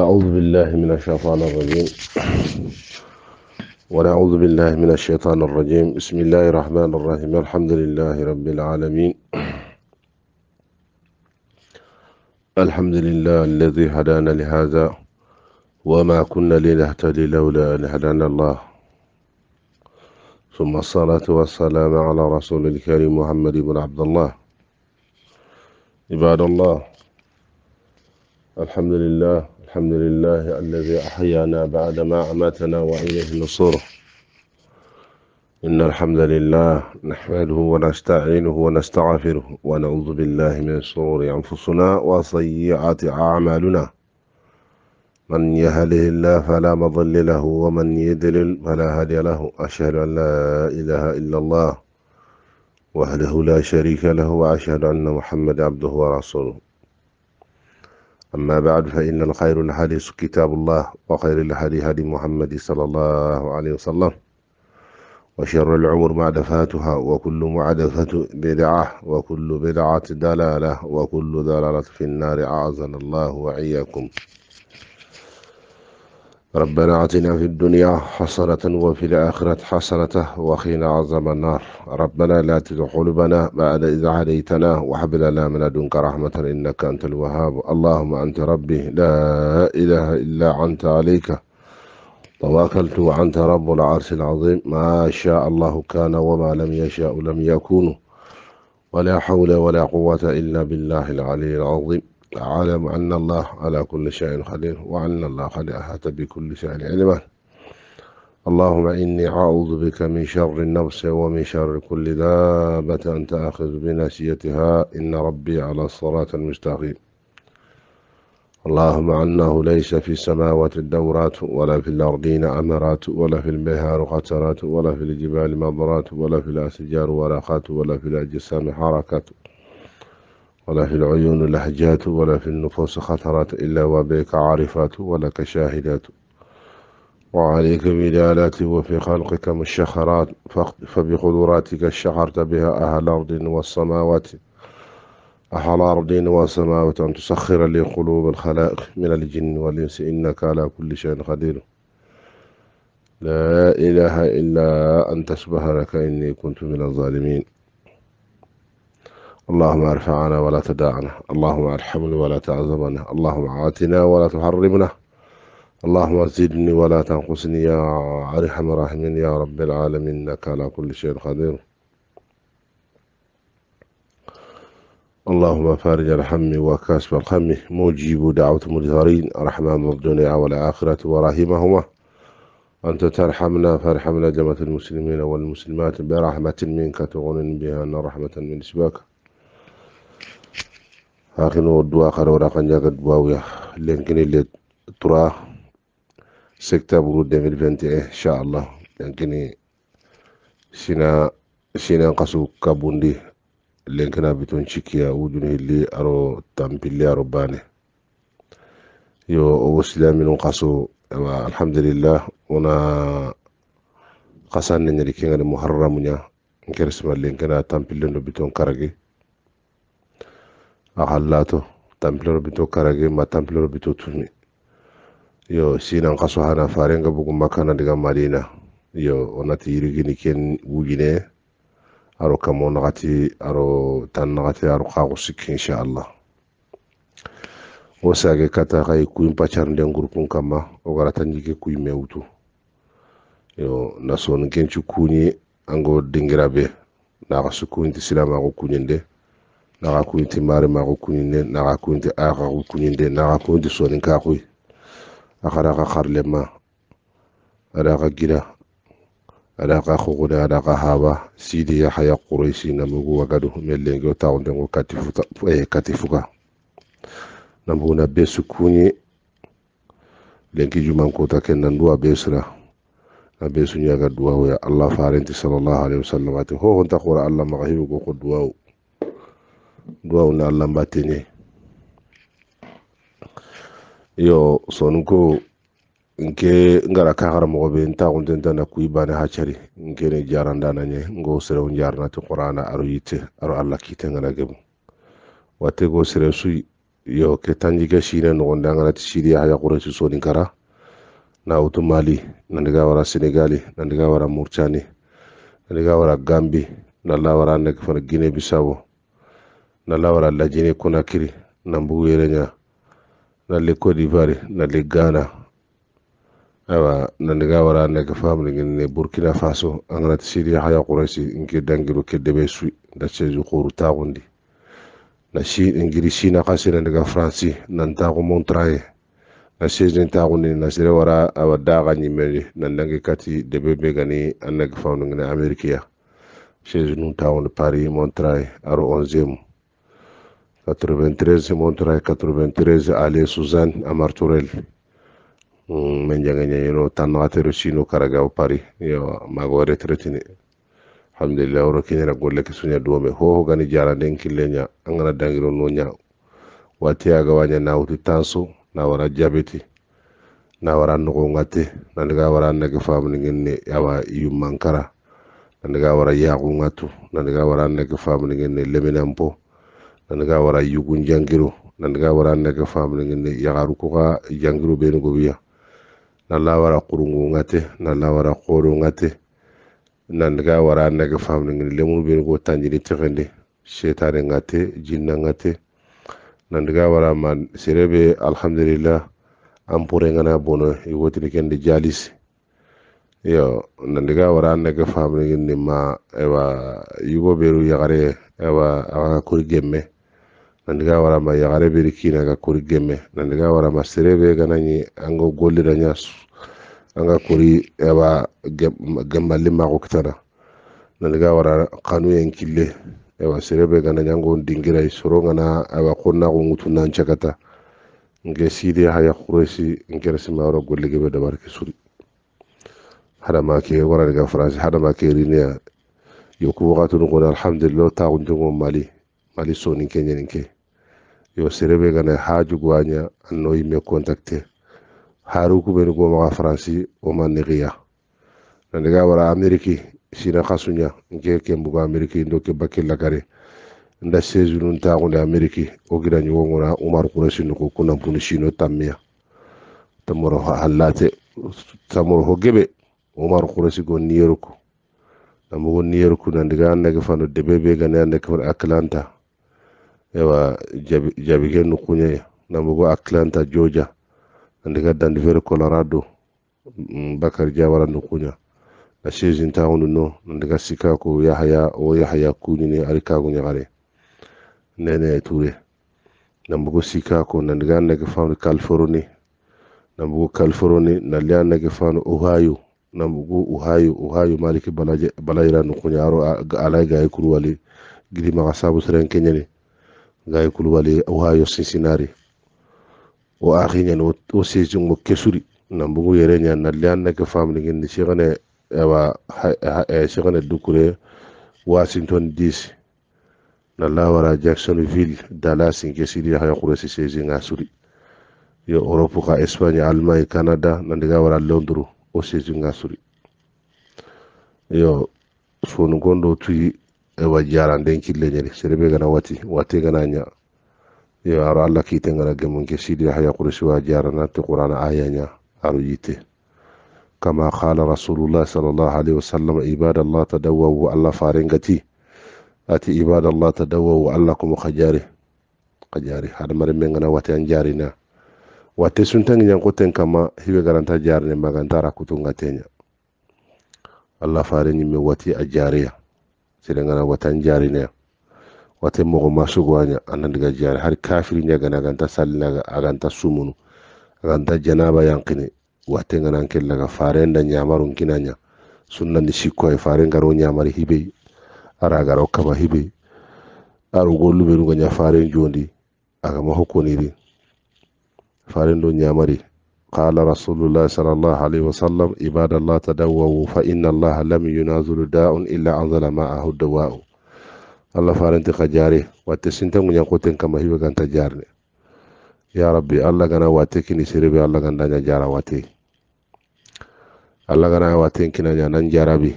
أعوذ بالله من الشيطان الرجيم ونعوذ بالله من الشيطان الرجيم بسم الله الرحمن الرحيم الحمد لله رب العالمين الحمد لله الذي هدانا لهذا وما كنا لنهتدي لولا أن هدانا الله ثم الصلاة والسلام على رسول الكريم محمد بن عبد الله عباد الله الحمد لله الحمد لله الذي أحيانا بعد ما أماتنا وإليه النصور إن الحمد لله نحمده ونستعينه ونستغفره ونعوذ بالله من شرور أنفسنا وسيئات أعمالنا من يهده الله فلا مضل له ومن يدلل فلا هادي له أشهد أن لا إله إلا الله وحده لا شريك له وأشهد أن محمد عبده ورسوله أما بعد فإن الخير الحديث كتاب الله وخير الهدي هدي محمد صلى الله عليه وسلم وشر العمر معدفاتها وكل معدفة بدعة وكل بدعة دلالة وكل دلالة في النار أعزنا الله وإياكم ربنا آتنا في الدنيا حسنة وفي الآخرة حسنة وقنا عذاب النار ربنا لا تزغ قلوبنا بعد إذ هديتنا وهب لنا من لدنك رحمة إنك أنت الوهاب اللهم أنت ربي لا إله إلا أنت عليك توكلت وأنت رب العرش العظيم ما شاء الله كان وما لم يشاء لم يكون ولا حول ولا قوة إلا بالله العلي العظيم تعالى أن الله على كل شيء قدير وأن الله قد أحاط بكل شيء علما اللهم إني أعوذ بك من شر النفس ومن شر كل دابة أن تأخذ بناسيتها إن ربي على الصراط المستقيم اللهم أنه ليس في السماوات الدورات ولا في الأرضين أمرات ولا في البحار قطرات ولا في الجبال مضرات ولا في الأشجار ورقات ولا في الأجسام حركات ولا في العيون لهجات ولا في النفوس خطرات إلا وبك عارفات ولك شاهدات وعليك بدالات وفي خلقك مشخرات فبقدراتك شعرت بها أهل أرض والسماوات أهل أرض والسماوات أن تسخر لي قلوب الخلائق من الجن والإنس إنك على كل شيء قدير لا إله إلا أنت سبحانك إني كنت من الظالمين اللهم ارفعنا ولا تدعنا اللهم ارحمنا ولا تعذبنا اللهم عاتنا ولا تحرمنا اللهم زدني ولا تنقصني يا ارحم الراحمين يا رب العالمين انك على كل شيء قدير اللهم فارج الهم وكاسب الهم موجب دعوة المجذرين رحمن الدنيا والآخرة وراهمهما أنت ترحمنا فارحمنا جماعة المسلمين والمسلمات برحمة منك تغن بها أن رحمة من سواك Akinu dua khara wara khanja ga dua ya lenkini le 3 septembre eh, 2021 inshallah lenkini sina sina kasu kabundi lenkina bitun chikia ya. wuduni li aro tampili aro bane yo owo silaminu kasu alhamdulillah una kasan ni nyari kenga de muharramunya nkersma lenkina tampili no bitun karagi akallato tampilero bito karage ma tampilero bito tuni yo sinan kaso hana farenga bugu makana diga madina yo onati yirigini ken wugine aro kamo nakati aro tan nakati aro kago sikki inshallah wo sage kata kai kuin pacarnden gurkun kama o garata nyike kui yo nason kencu kuni ango dingirabe naka sukuinti silamago kuñinde naxa kuñiti marima kuñinde naxa kuñiti axaxu kuñinde naxa kuñiti soninkaxuy a xara xarlema ada xa gida ada xa xuxude ada xa xaba sidi yaxaya quraysi namugu wagadu mellengi o taxundengo kati namuguna be sukkuñi lenki jumankota eh, ken nan duwa na be duwawoya allah farenti salallahu alaihi wasallam ati hoxonta allah maxa hiɓugo xo duwaw n'a lanbateni yo sonuko nke ngara kahara mo be nta on den dana kuy bana nke ne jaran dana nye ngo sere on jarna to qur'ana aro yite aro allah kite ngana gebu wate go sere su yo ke tanji ke shine no on danga ti shiri haya qura su kara na utu mali na wara senegali na wara murchani na wara gambi na lawara nek fana guinea bissau na lawara la Guinée Conakry na Mbugere ɲa na le Côte d'Ivoire na le Ghana ayiwa na nega wara nega famri ngene Burkina Faso angana tisiri haya qurasi nke dangiro ke debe sui da chezu quru taagundi na shi ingiri shi na kasi na Fransi na ntaagu Montreuil na sezin taagundi na sere wara awa daaga nyimeri na ndange kati debe begani anega famri ngene Amerikiya sezin nun taagundi Paris Montreuil aro 11 93 montra 93 ale suzanne amarturel min mm, jangañañino tannoxate resino karagaw paris yo maga retretini alhamdulillah woro kiñana golle ke suña duwome hoho gani jaranden kille ña a dangiro no ña wati yaga waña nawuti tanso na wara jabeti na wara noxongate nandiga wara nage famuningin ne awa yummankara nandiga wara yaxungatu nandiga wara nage famuningin ne leminanpo nan ga wara yugun jangiro nan ga wara nege famle ngene yagaru ko ga jangiro be ngo biya nan la wara qurungu ngate nan la wara qoro ngate nan ga wara nege famle ngene lemun be ngo tanjiri tegende shetane ngate jinna ngate nan ga wara man serebe alhamdulillah ampure ngana bono iwotini kende jalisi yo nandiga wara nege famle ngene ma ewa yugo beru yagare ewa aga kuri gemme nandiga wara ma yagare beri kina ga kuri gemme nandiga wara ma serebe ga nanyi ango gollira nyasu anga kuri ewa gemmalli mako kitana nandiga wara kanu yen kille ewa serebe ga nanyi ango dingirai soro ngana ewa konna ko ngutu nan nge sidi haya khuresi ngere sima wara gollige be dabar ke suri hada ma wara daga france hada ma rinia yoku wakatu ngona alhamdulillah ta mali ali soninke ñeninke yo serebe gana haaju gwaña anno yimme contacté haru kuɓeni gomaxa franci o ma nexiya nandega wara amérique sina xasuña nke ke mbuga amérique ndo ke bakke lagare nda sesunun taxunde amérique o girañugongona umar kuresinuku kunampunu sino tammiya tamoro hallate tamoro ho geɓe umar kuresigo niyeruku namugo niyeruku nandiga annege fano debe be gane annege fano atlanta ewa jabige nukunye na mugo atlanta georgia andiga Denver colorado bakar jawara nukunya kuña na sesin taxunu no andiga sikako yahaya o yahaya kuñini kunya gare nene ture nambugo sikako nandiga nege fanu californi nambugo californi nalia nege fanu ohio nambugo ohio ohio maliki balayira nu kuña aro alaiga gaye kurwali gidi maxa sabu seren gaye kulubali o ha yo sinsinari o axiñan o sesingo kesuri nambugu yere ña nalle an nake famligindi sixane ewa sixane dukure washington dc nalla wara jacksonville dala sinke sidi haya kuresi sesinga suri yo europe ka espagne allemagne canada nandiga wara londres o sesinga suri yo sonu gondo tuyi ewa jaranden kille ñani serebe gana wati wate gana ña yo aro allah kiite gana gemun ke sidi haya kursi wa jarana te qur'ana aya ña aro yite kama qala rasulullah sallallahu alaihi wasallam ibadallah tadawwawu allah farengati ati ibadallah tadawwawu allah komo kajari kajari hadamare men gana wate an jarina wate suntangi ñankoten kama hibe garanta jarine magantara kutunga teña allah fare ñimme wati serengana watan jarine wate mogo masugoaña anandiga jari har kafiriña gana aganta sallinaga aganta sumunu aganta janaba yankini wate ganan kellaga farenda ñamarun kinaña sunnandi sikko ay faren garo ñamari hibe ara garo kaba hibe aro golluɓenuga ña faren jondi agama hokkoniri faren do ñamari قال رسول الله صلى الله عليه وسلم عباد الله تدووا فإن الله لم ينازل داء إلا أنزل معه الدواء الله فارنتي خجاري واتسنت من يقوتن كما هي كانت جارني يا ربي الله غنا واتكي نسيربي الله غنا نجارا واتي الله غنا واتين كنا نجاربي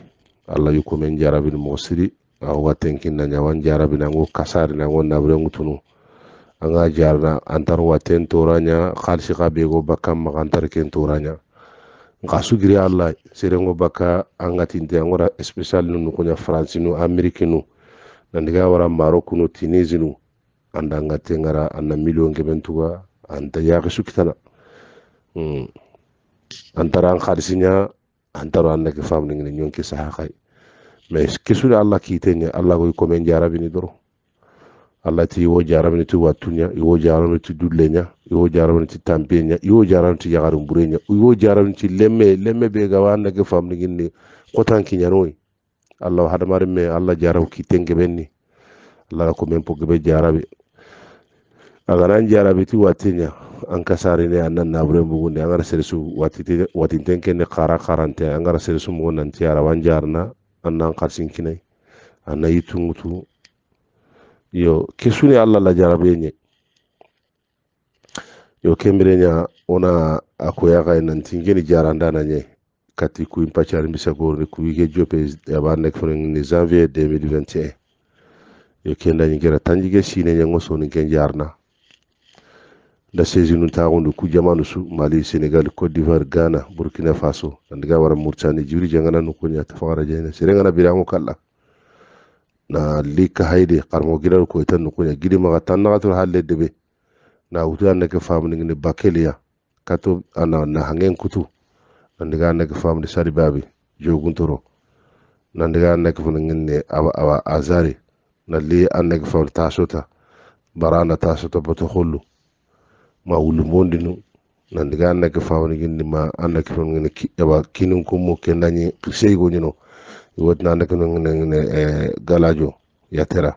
الله يكون من جاربي الموسري أو واتين كنا نجاربي نغو كسار نغو نبرنغو تنو an jarna an waten toranya khalshi ka bego baka makan ken toranya nka sugiri alla serengo baka an ka tinte special nu kunya france nu amerique nandiga wara maroc nu tunisi nu anda an tengara an million keben tuga an ta yaki sukitana hmm. an tara an khalsi nya an taro an nake famni ngene nyonki saha mais kisuri alla kitenya alla goy komen jarabini doro alati iwo jaramini tu watunya iwo jaramini tu dulenya iwo jaramini tu tampenya iwo jaramini tu yagarumburenya iwo jaramini tu lemme lemme be ga wanna ke famni ginni kotan kinyanoi allah hadamari me allah jaraw ki tenge benni allah ko men pogge be jarabe aga jarabe tu watinya an kasari ne annan nabure mugunde an arsere su watite watinten kenne qara qarante an arsere su mugunde tiara wan annan qarsin kinai annayi tungutu yo kesule allah la jarabe ñe yo kembireña wona akoyaxay nanti ngeni jarandana ñe kati kuin pacari mbisagorni kuwike jope yaba nek ni janvier 2021 yo kendañi gera tanjige sine ngoso soni ke jarna da saisi nun taxundu ku jamanu su mali sénégal côte d'ivoire ghana burkina faso andiga wara mauritanie jiri jangana nukuña tafara jene serengana birango kalla na lika haide karmo gilar ko itan ko ya gidi maga tan na tur halle debe na utu an ke famni ni bakelia kato ana na hangen kutu nan diga an ke famni sari babi jogun toro nan diga an ke famni ne awa awa azari na li an ke famni tasota barana tasota boto khullu ma wulumondi nu nan diga an ke famni ni ma an ke famni ni awa kinun kummo kenani sey go nyino iwotnande ko galajo yatera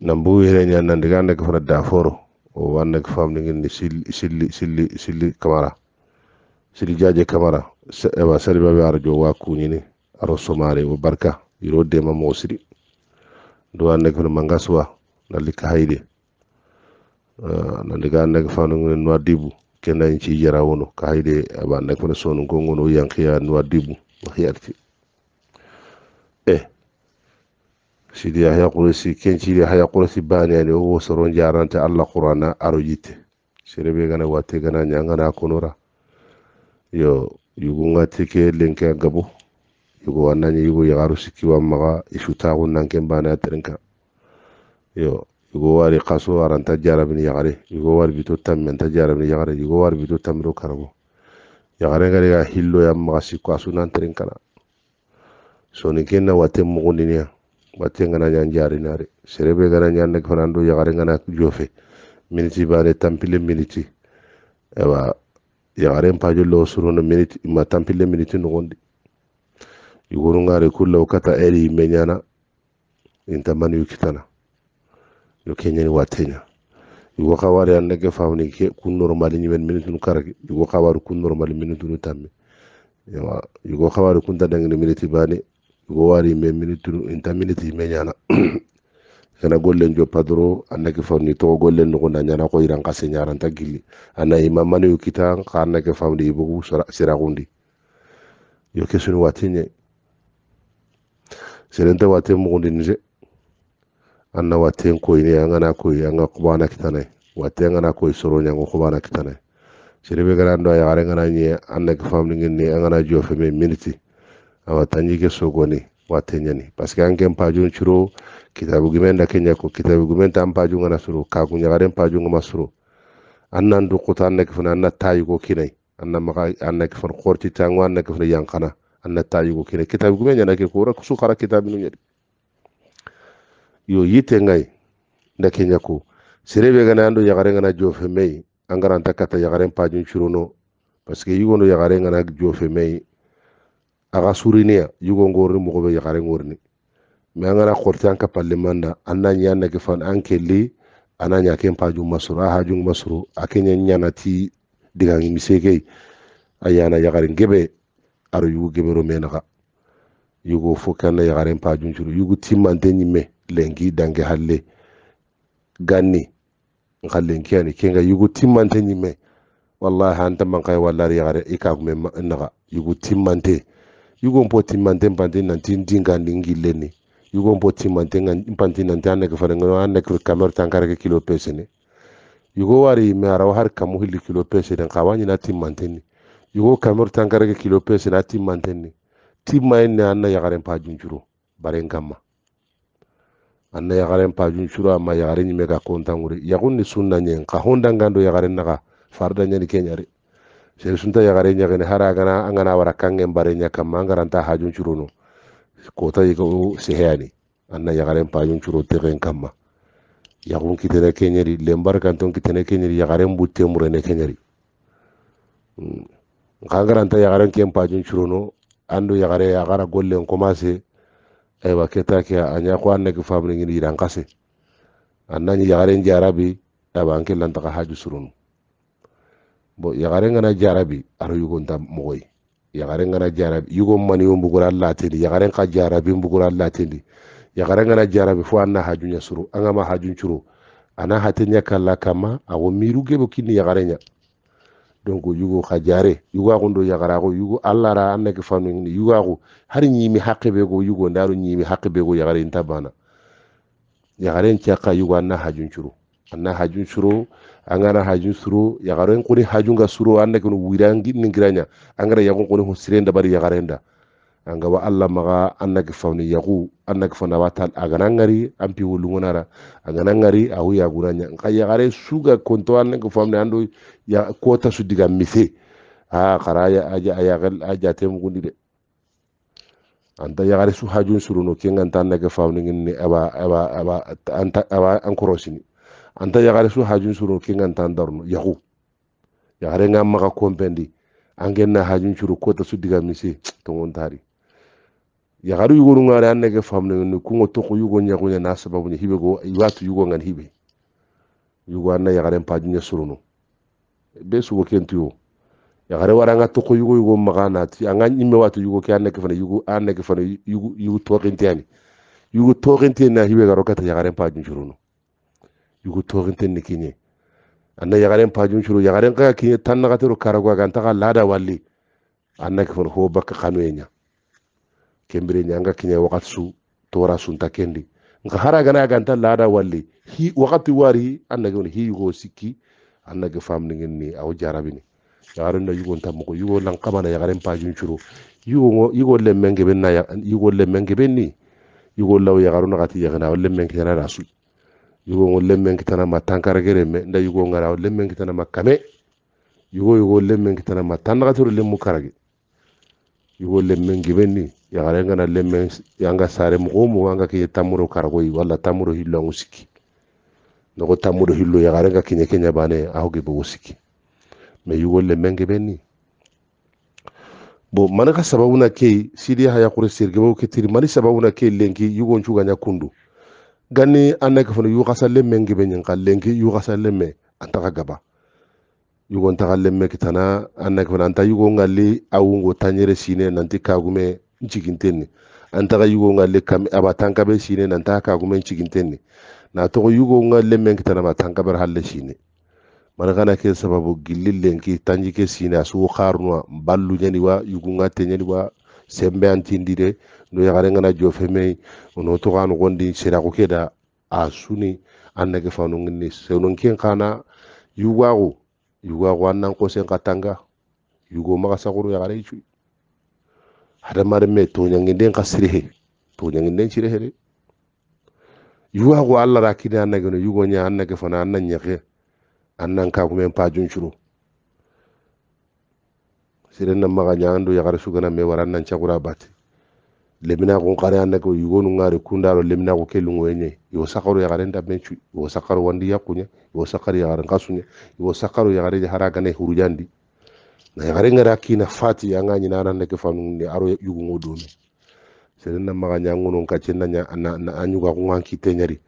nam bu hire ñannande ga andeke daforo o wanneke famde ngenne silli silli silli silli camara silli diaje ewa saribaɓe ara jo wa kuñini aro somare o barka yiro dema mangaswa nallika hayde nande ga andeke famde ngene noa wono ka hayde sonu gongono yankiya noa dibu sidi haya kuresi kenci da haya kuresi bani soron jaranta Allah Qur'ana arojite serebe gana wate gana nyangana konora yo yugunga tike lenke gabo yugo wananya yugo yagaru sikiwa maga isuta gunan ken bana terenka yo yugo wari qaso aranta jarabini yagare yugo wari bito tammenta jarabini yagare yugo wari bito tamro karabo yagare gare ga hillo yamma sikwa sunan terenka soni kenna wate mugundiniya watte ngana ñan jarinare serebe gana ñanne fanando yagare ngana jofe miniti bane tampile miniti ewa yagare mpajo lo suruno miniti ma tampile miniti nogondi igonu ngare kulla ukata eri imenyana intamani yukitana yokenyani watenya igo xawari an nege fawni ke ku normali ñimen minute nu karagi igo xawari ku normali minute nu tammi bani go wari me minute inta minute me ñana kana gollen jo padro annake fawni to gollen no ñana ko iran kase ñaran gilli ana imam mani yo kita ka annake fawni bugu sira gundi yo kesun watinye serenta wate mugundi nje anna waten koyni angana koy anga kubana kitane wate angana koy soro ñango kubana kitane serebe garando ya gare ngana ñe annake fawni ngene angana jo me minute abatangike sogoni watenyani parce que anken pajun curo kitabu gimenda kenya ko kitabu gimenta pajun ngana suru ka kunya garen pajun suru annan du qutan nek fana anna tayi ko kinai anna maka anna kifan qorti tangwa anna kifan yankana anna tayi ko kinai kitabu gimenya nake ko rak su kitabu nu nyadi yo yite ngai nda kenya ko serebe gana ando yagare ngana jofe mei angara antakata yagaren pajun curo no parce que yugondo yagare ngana jofe mei aga surineya yugo ngorni mogo be yagare ngorni me angana korte anka parlemanda anna nyana ke fan anke li ana nya ke mpa jum masuru aha jum masuru akenya nyana ti diga ngi misege ayana yagare ngebe aro yugo gebe ro menaka yugo fokana yagare mpa jum yugo timante nyime lengi dange halle ganni nka lenki kenga yugo timante nyime wallahi hanta man kay wallari yagare ikagume naga yugo timante yukombothi mante mpanteni nanti ndinganingileni yukombothi mante mpanteni nanti anekfanengeno anekri kamer tankareke kilo pesene yugo wari ime arawo har kamu hili kilo pesene nkawanyini ati manteni yugo kamer tankareke kilo pesene ati manteni timayenne anna yagaren pajuncuro baren kamma anna yagaren pajuncuro ama yagare ñime ka kontangure sunna ñen ka hondangando yagaren naga farda ñani keñari sel sunta yagare ñagene hara gana angana wara kangen bare ñakamma angaranta hajun curuno kota yiga o anna yagaren pajun curo tegen kamma yakun kitene keñeri lembar kanton kitene keñeri yagaren butte murene keñeri mm. nka angaranta yagaren pajun curono andu yagare yagara gollen commencé aywa keta ke a ñako an neke famningini yiran kase annañi yagaren jarabi aywa anke lantaka haju surunu bon yagaren kana jarabi ara yugonta mogo ye yagaren kana jarabi yugo maniyo bugura latindi yagaren ka jarabi bugura latindi yagaren kana jarabi fo an na hajunya suru an ma hajun curo ana hatenya kala kama awo miru gebo kini yagarenya donc yugo ka yugo a gondo yagara go yugo alla ra an fanu ni yugo go har nyimi hakke go yugo ndaru nyimi hakke go yagare intabana yagaren chaka yugo an na hajun curo an na angana hajun suru yagaren kuni hajun ga suru anda kunu wirangi ningiranya angara yagun kuni husirenda bari yagarenda anga wa Allah maga annaki fauni yagu annaki fauna watal agana ngari ampi wulungunara agana ngari ahu yaguranya nka yagare suga konto annaki fauni ando ya kota su diga mise a qaraya aja ayagal aja temugundi de anta yagare su hajun suru no kenga anta annaki fauni ngini aba aba aba anta aba ankorosini anta yagare su hajun suro kingan tan darno yahu yagare nga maka kompendi angen na hajun suro kota su diga misi tongon tari yagaru yugo ngare an nege famne ni kungo to ko yugo nyago na sababu ni hibe go iwatu yugo ngan hibe yugo anna yagare pajunya suruno be sugo kentiyo yagare wara nga to ko yugo yugo magana ti anga nyimme watu yugo ke an nege fana yugo an nege fana yugo yugo to kentiani yugo to kentiani hibe garo kata yagare pajun suruno yugu toxinten ni kinye anna yagaren pajun curu yagaren ka kiɲe tan naxatero karagoa ganta xa lada walli anna ke fon ho bakka xanue ɲa kembire ɲa anga su tora sunta kendi nka hara gana ganta lada walli hi waxati wari anna ke hi yugo sikki anna ke famningen ni awo jarabini yagaren na yugo nta mogo yugo lankamana yagaren pajun curu yugo yugo lemmenge yugo lemmenge ben yugo law yagaruna xati yagana o yana da yugo lemmen kitana ma tankara gere me nda yugo ngara lemmen kitana ma kame yugo yugo lemmen kitana ma tanaka turu lemmu karage yugo lemmen gibeni ya garenga na lemmen yanga sare mu mugumu anga ke tamuro karago yi wala tamuro hillo ngusiki nogo tamuro hillo ya garenga kinye kenya bane aho ahoge bugusiki me yugo lemmen gibeni bo manaka sababu na kei sidia haya kure sirgebo ketiri mani sababu na ke lenki yugo nchuga nyakundu kundu gani anna ke yu yuxasa lemme ngibe ñanka lenki yuxasa lemme antaxa gaba yugon taxa lemme kitana anna fana anta yugo ngalli awungo tañere sine nanti kagume njiginten ni antaxa yugo ngalli kam aba tankabe sine nanta kagume njiginten ni na toxo yugo nga lemme kitana ba tankabere halle sine mana kana ke sababu gilli lenki tanji sine a suwo ballu ñani wa yugunga teñani wa sembe antindire ndo yagarengana jofe mei ono toga nogondi serago keda a suni an nage fanongini seunon ken kana yuwago yuwago an nan kosen katanga yugo maga sagoro yagare ichu hadamare me toñanginden ka sirehe toñanginden sirehere yuwago allah ra kine an nageno yugoña an nage fana an nan ñake an nan kakumen pajun curo siren nan maga ñaando yagare sugana me wara an nan lemina kun kare anna ko yugo nu ngare kundaro lemina ko kelungo enye yo sakaru ya garen dabe yo sakaru wandi yakunya yo sakaru ya garen kasunya yo sakaru ya garen jahara gane hurujandi na ya garen ngare akina fati ya ngani na anna ke fanu ni aro yugo ngodome serena maganya ngono kacenda nya na na anyuga ko nganki tenyari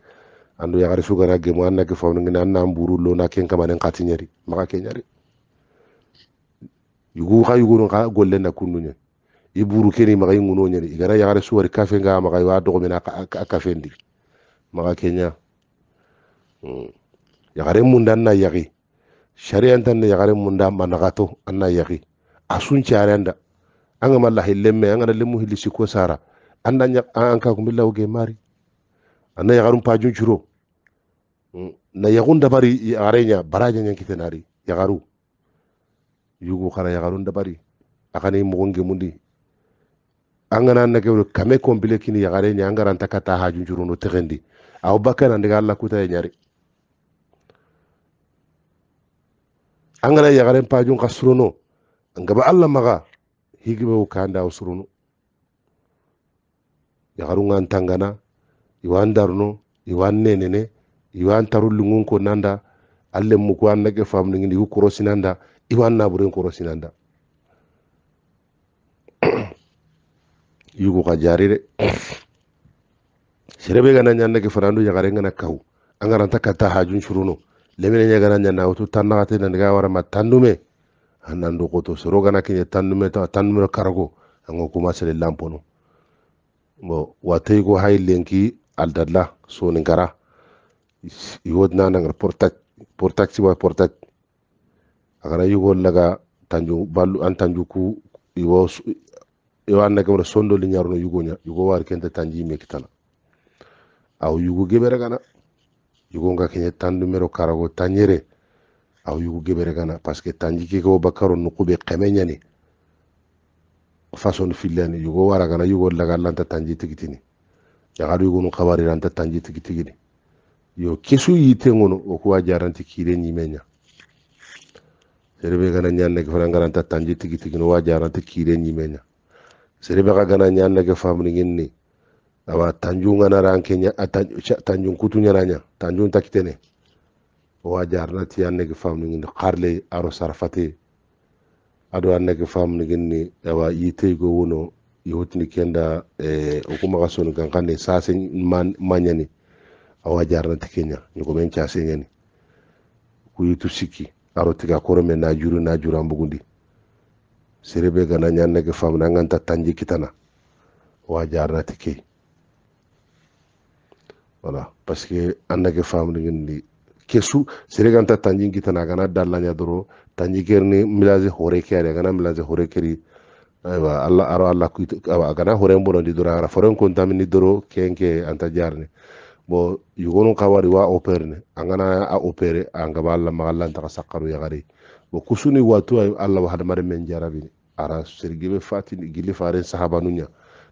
ando ya garen sugara gemu anna ke fanu ngina anna amburu lo na ken kamane katinyari maka kenyari yugo ha yugo no golle na kundunya i buru keni maga i ŋuno ɲani i gana yagare suwari kafe nga maga iwa dogomena a kafendi maga kenya mm. yagare munda an yagi shariyanta na yagare munda managato an yagi a sun malla hillemme an lemu hilli sikko sara an da kumilla oge mari an mm. na pajun curo na yagun dabari yagare baraja ɲankitenari yagaru yugu kana yagarun dabari akani mogon gemundi an gana nage wuro kame kombile kini yagare nya an garanta kata hajun juruno tegendi aw bakana ndiga alla kuta e an gana yagare pajun ka suruno ngaba alla maga higibe kanda aw suruno yagaru ngan tangana iwan darno iwan nenene iwan tarulungun ko nanda alle muku an nage famningini yu korosinanda iwan naburen korosinanda yugo ka jari de sirebe gana ñanna ke ya gare ngana kaw angaranta ta hajun curuno lemine ñagana ñanna wotu tannakate nandiga warama tandume anandu koto soro gana kiñe tandume tandume karago ango lampo lampono bo wate go hay lenki aldadla soninkara iwodna nangar portat ci wa portat. agara yugo laga tanju balu an tanju ku iwo yo anna kamra sondo li ñaruno yugoña yugo war kente tanji meki tala aw yugo gebere gana yugo nga kenya tan numero karago tanyere aw yugo gebere gana parce que tanji ke ko bakaro no kube qemeñani façon fillani yugo wara gana yugo laga lanta tanji tigitini yagaru yugo no khabari lanta tanji tigitini yo kesu yite ngono o ko wajaranti kire ñimenya serebe gana ñanne ko fara garanta tanji tigitigino wajaranti kire ñimenya seribe ka gana nya nage famni nginni awa tanjunga na ranke nya tanjung kutu nya nya tanjung takitene wa jarna ti nage famni nginni qarle aro sarfati ado nage famni nginni awa yite go wono yotini kenda e okuma ka sonu kan kanne sase manyani awa jarna ti kenya nyugo men chase nyani kuyitu siki aro tiga koro na juru na juru ambugundi serebe gana ñannege famna nganta tanji kitana wa jarnati key wala parce que annage famde ngendi kesu sere ganta tanji kitana gana dallaña doro tanji kerni milage hore kere gana milage hore keri aywa allah aro allah awa gana hore mbonondi doro ara foren contamini doro kenke anta jarni bon yugonu kawari wa operne angana a opere angaba allah maga allah ntaka sakkaru yagari bo kusuni watu allah wa hadamare men jarabini ara sirgibe fati gili faren sahabanunya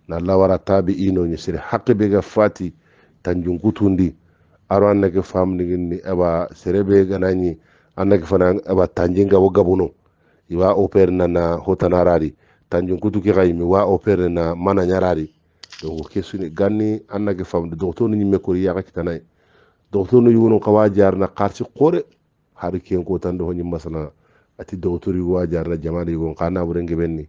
na lawara tabi ino ni sir haqibe ga fati tanjun kutundi aro annake famni ginni aba serebe ganani annake fana aba tanjinga wo gabuno iwa oper na hotanarari tanjun kutu ki gaymi wa oper na mana nyarari donc kesuni ganni annake famde docteur ni mekori ya kitana docteur no yuno kawajar qarsi qore har ken ko tan do ati dogoturi wa jarra di gon kana buren benni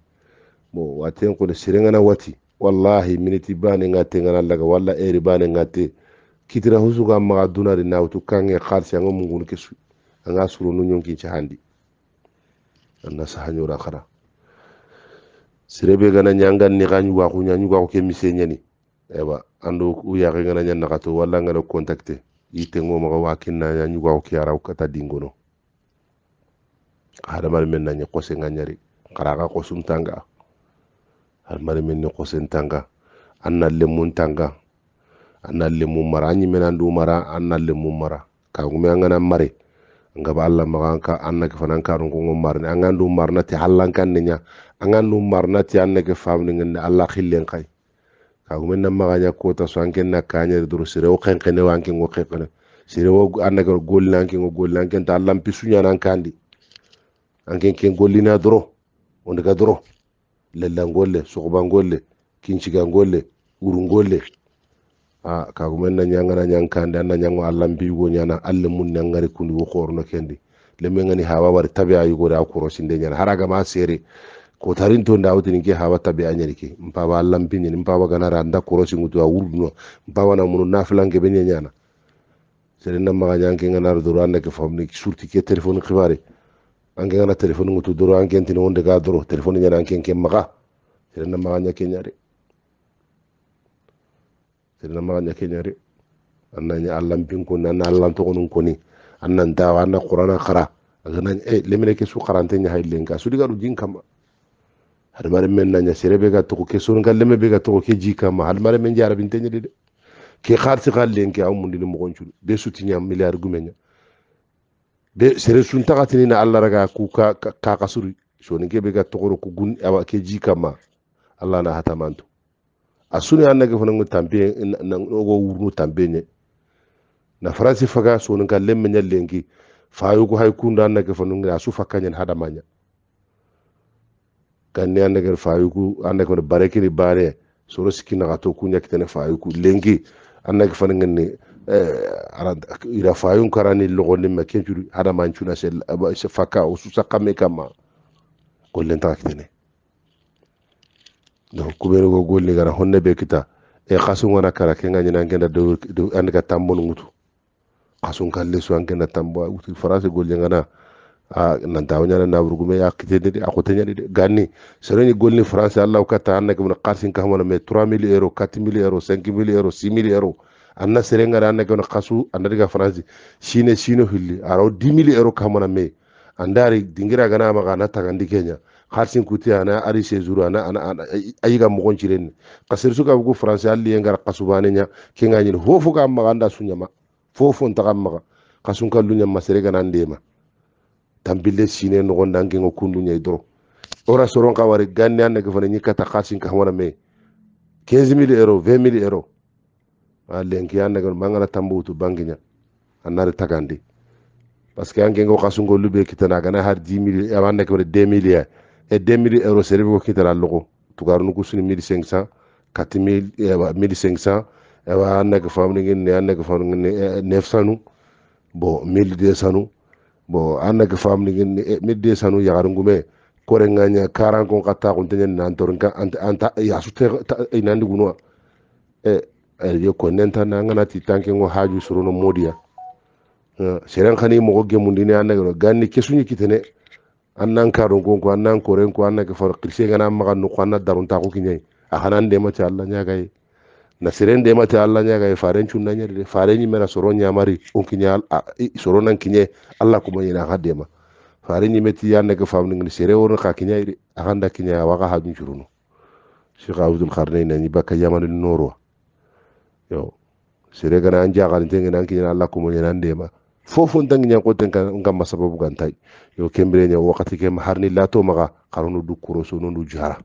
mo waten sirenga sirengana wati wallahi miniti bane ngate ngana laga walla eri bane ngate kitira husuga ri na wutu kange khalsi ango mungun kesu anga suru nu nyonki ci handi anna ra khara sirebe gana nyangan ni ganyu wa ku nyanyu ga ko kemise nyani ewa ando u ya ngana nyanna khatu walla ngana contacter yite ngomo ga wakinna nyanyu ga ko yara dingono hadamar men nanye kose nganyari karaga kosum tanga hadamar men ne kose tanga anna lemun tanga anna lemun mara anyi men mara anna lemun mara kagume angana mare ngaba alla maganka anna ke fanan karun ko ngomar ne angan du marna ti hallan kan ne nya angan alla khillen kay kagume nan maganya kota so anken na kanya duru sire o khen kene wanken go khen kene sire o anna ko gollan ken go gollan ken ta allan pisunya nan kandi anken ken gollina doro ondega doro lallangolle sohobangolle kincigangolle urungolle a kagumen na ñangana ñankande anna ñango allah mbiyigo ñana allah mum nangari kundi wo horno kendi lemme hawa wari tabi a yugode a korosinde ñana haragama seere ko tarin to ndawtini hawa tabi ñani ke mpawa allah mbiñani mpawa ganara anda korosingutu a wurduno mpawa na munu nafilanke ɓe ñana sere nammaga ñanke ganara doro annake famni surti ke téléphone xibare angke ngana telefoni ngutu doro anke ntini wonde ga doro telefoni nyana nke maga na maga nyake nyari na maga nyake nyari anna nya allan pinko na na allan to gonun koni anna ndawa anna qur'ana qara agana e eh, lemene ke su qarante nya hayle nga su diga ru jin kama har mare men na nya be ga to ke sun galle be ga to ke ji kam har mare men jarabin tenya de ke kharsi galle nke amundi mo gonchu be su nya milliard gumenya de sere sun tagatini na allah raga ku ka kasuri sonin ke ga togoro ku gun awa ke ji kama allah na hatamantu a suni an nage fana ngu tambe na ogo wurnu tambe nye na faransi faga sonin ka lemme nya lengi fayu ko hay kunda an nage fana ngu asu fakanyen hadamanya kanne an nage fayu ku an nage fana barekini bare soro sikina gato kunya kitene fayu ku lengi an nage fana ngu Eh, ira karani logonin maken curi adaman cuna se faka usu sakame kama gollen ta kitene donc kubere go golli gara honne be kita e eh, khasun wana kara ke ngani nan genda do an ga tambon mutu khasun kalle su an genda tambo uti farase golli ngana a ah, nan tawo na burgume ya kitene de akote nyani de ganni sereni golli france allah ka an ga qarsin ka me 3000 euro 4000 euro 5000 euro 6000 euro anna serengara anna kono kasu anna diga fransi shine shino hilli aro 10000 euro kamana me andari dingira gana maga na tagandi kenya harsin kuti ana ari sezuru ana ana ayiga mogon ciren kasir suka bugu fransi alli yengara kasubane nya kinga nyin hofu ka maga anda sunyama fofu ntaka maga kasun kallunya masere gana ndema tambille sine nogon dangi ngokundu nyai doro ora soron kawari ganne anna gefane nyikata kasin kamana me 15000 euro 20000 euro a lenki an nagon mangana tambutu banginya annare tagandi parce que anke kasungo lube kitana gana har 10 mil awan nak 2 mil ya 2 mil e euro serve ko kitara logo tugarnu kusuni 1500 4000 1500 ewa an nak famni ngin ne an famni 900 bo 1200 bo an famni ngin 1200 ya garungume kore nganya karan kon kata kon tenen nan torinka anta ya su inandi gunwa e ye konnenta na ngana ti tanke ngo haju surono modiya seren khani mo goge mundini annagero ganni kesuni kitene annan karon kon ko annan koren ko annake far kirse ngana maga no ko anna darun ta ko kinyai a hanan de ma ta Allah nya gai na seren de ma ta Allah nya gai faren chun nanya de faren ni mera soron nya mari on kinya soron nan kinye Allah kuma yana hadde ma faren ni meti annake famni ngi sere won ka kinyai a handa kinya waga hajun churuno Sheikh Abdul Kharnain ni baka yamanu noro yo sere gana an jaxani te ngena an kiñana alla kumo ñana an ndema fofon tangi ñanko ten ngamma sababu gantay yo kembire ña wakati kema harni lato maxa xaronu du kuroso nondu jara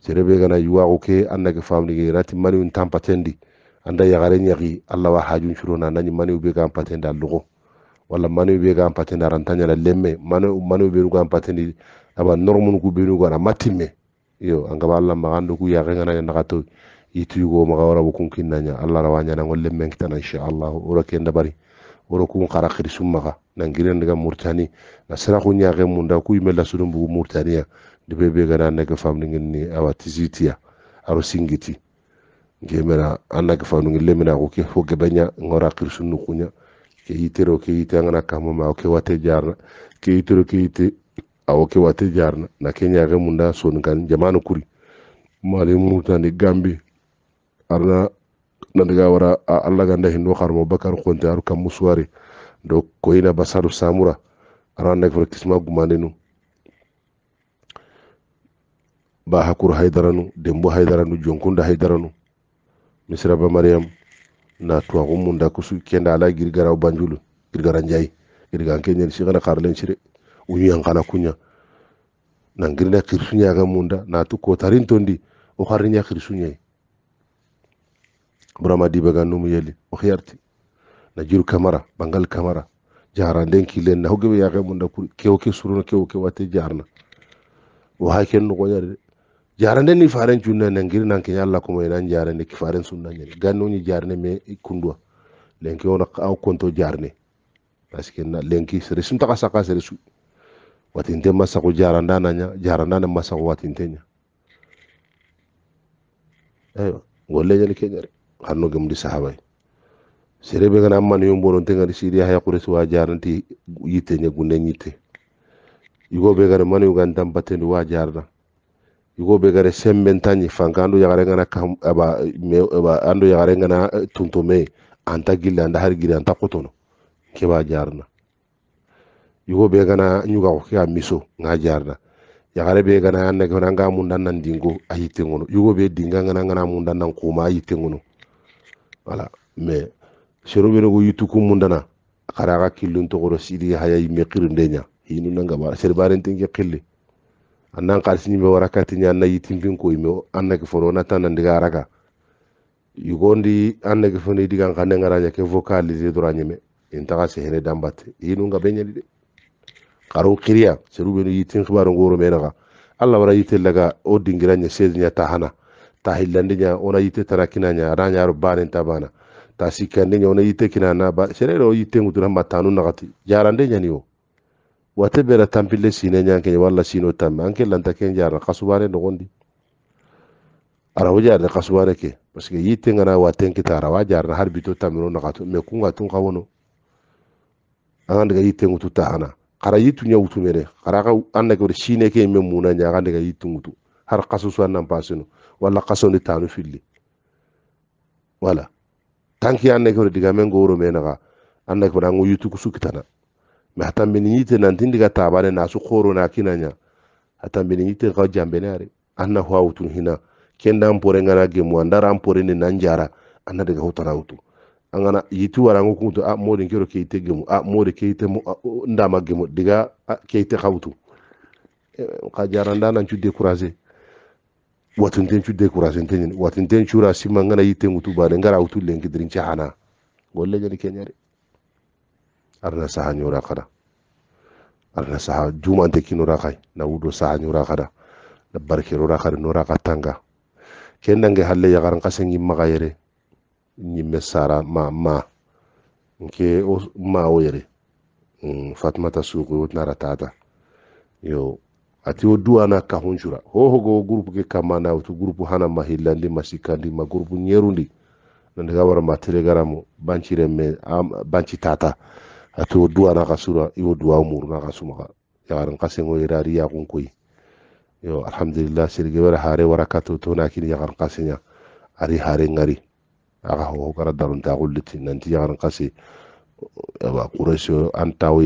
sere be gana yuwaxu ke an nage famnige nati maniun tampatendi anda yaxare ñaxi alla wa hajun curona nañi maniu be gan patendi a loxo walla maniu be gan patendi arantañana lemme maniu benu gan patendi aba normun ku benu gana matimme yo angaba alla maxa andoku yaxengana ñanaxa toy itugo magawara bukun kinnanya allah rawanya na ngolle men kitana insha allah ora kenda bari ora kun qara khiri summaga nan giren daga murtani na sira kun munda ku imella sudum bu murtaniya dibe be gara na ga famni ngini awa tizitiya aro singiti gemera anna ga famni ngille mena ko ke ho ngora khiri sunnu kunya ke yitero ke yite ngana kamo ma wate jarna ke yitero ke yite awo wate jarna na kenya ga munda sonin kan jamanu kuri mali murtani gambi arna nandaga wara allaganda hinno xarmo bakar xonte aru kam musuwari donc koyina basaru samura ara nag fara kisma gumanenu ba hakuru haydaranu dembo haydaranu jonkunda haydaranu misiraba mariam na tuwaxu munda kusu kenda ala girgara banjulu girgara njayi girgan keñen sixana xarlen sire uñuyan xala kuña nangirina xirsuñaga munda natu kotarintondi o xarriña xirsuñayi burama dibaga num yeli o hiyarti na jiru kamara bangal kamara jaranden kilen na hogeɓe yake mum da kewo ke suruno kewo ke watte jarna o hay ken no goñade jarande ni faren cunna na ngiri nanke yalla komo enan jarande ki faren sunna ñani gannoñi jarne mais kunduwa lenki ona aw konto jarne parce na lenki sere sum taka saka sere su watinte masako jarandanaña jarandana masako watinteña eywa golleñani keñere hanno gam di sahabai sere gana man yombo non tenga di siriya haya kure suwa jaranti yite nya gunne nyite yugo be gare man yugan dam batendi wa jarna yugo be gare semben tanyi fanka andu yagare ngana kam aba me aba andu yagare ngana tuntume anta gilla anda har gira anta kotono ke ba jarna yugo be gana nyuga ko ka miso nga jarna yagare be gana anna ko nanga mun nan dingo ayite ngono yugo be dinga ngana ngana mun nan kuma ayite ngono wala mais seroɓenego yittukum mundana dana xaraxa killun toxoro sidi haya yimme xirinde ña yinu nangaba serbarentenke xilli annan xaalisi ñimme wara kartiñe anna yittinpinko yimme annake fono ona tanna ndiga raka yugondi annake fono idigan xa nengaraña ke vocalisé dora ñeme intaxa sehene dambatte yinu ngabe ñani de xarun xiriya seruɓenu yittin xibaru ngoro menaxa allah wara yitte laga o dingira ñe sedi ña taxana ta hillandinya ona yite tarakinanya aranya ro tabana ta ona yite kinana ba sherero yite ngutura matanu nagati jarandenya niyo wate bera tampille sine ñanke walla sino tamme lanta ken jarna kasubane nogondi ara wo jarne kasubane ke parce que ngana waten kita ara wa jarna har bito tammino nakatu kunga tun ka wono anga ndiga ngutu ta kara yitu nya wutu kara ka anna ko sine ke men muna nya anga ndiga yitu ngutu har kasu suan nan pasino walla kasoni tanu filli wala tanki anne ko diga men goro menaga anna ko dangu yutu ku sukitana ma hatan min yite nan tin diga tabane na su khoro na kinanya hatan min yite ga jambene anna ho awtun hina kenda ampore ngana ge mu andara ampore ni nanjara anna diga hotara awtu angana yitu warangu kuntu a modin kero ke gemu a modi ke mu ndama gemu diga ke khawtu eh, ka jaranda nan cu décourager watuntencu dekurasenteñin watuntencura sima ngana yitten wutu bane ngara wutu lenki dirin cahana golle ñani keñari arna saha ñora kada arna saha jumante kinora kay na wudo saha ñora kada na barkerora kada nora ka tanga ken dange halle yagaran kase ñimmaxa yere ñimme sara ma ma nke o ma o yere mm, fatmata suuqi wutnara tata yo ati wo duwana kahunjura hohogo wo gurupu ke kamana wotu gurupu hana mahillandi masikandi ma gurupu nande ga wara ma telegaramu banci tata ati wo duwana ka sura iwo duwa muruna ka sumaga yagarin kasengo irari yakun koyi yo alhamdulillah sirge wara hare wara tona kini yagarin kasenya ari hare ngari aga ho gara darun ta gulliti nanti yagarin kase ba kuresho antawo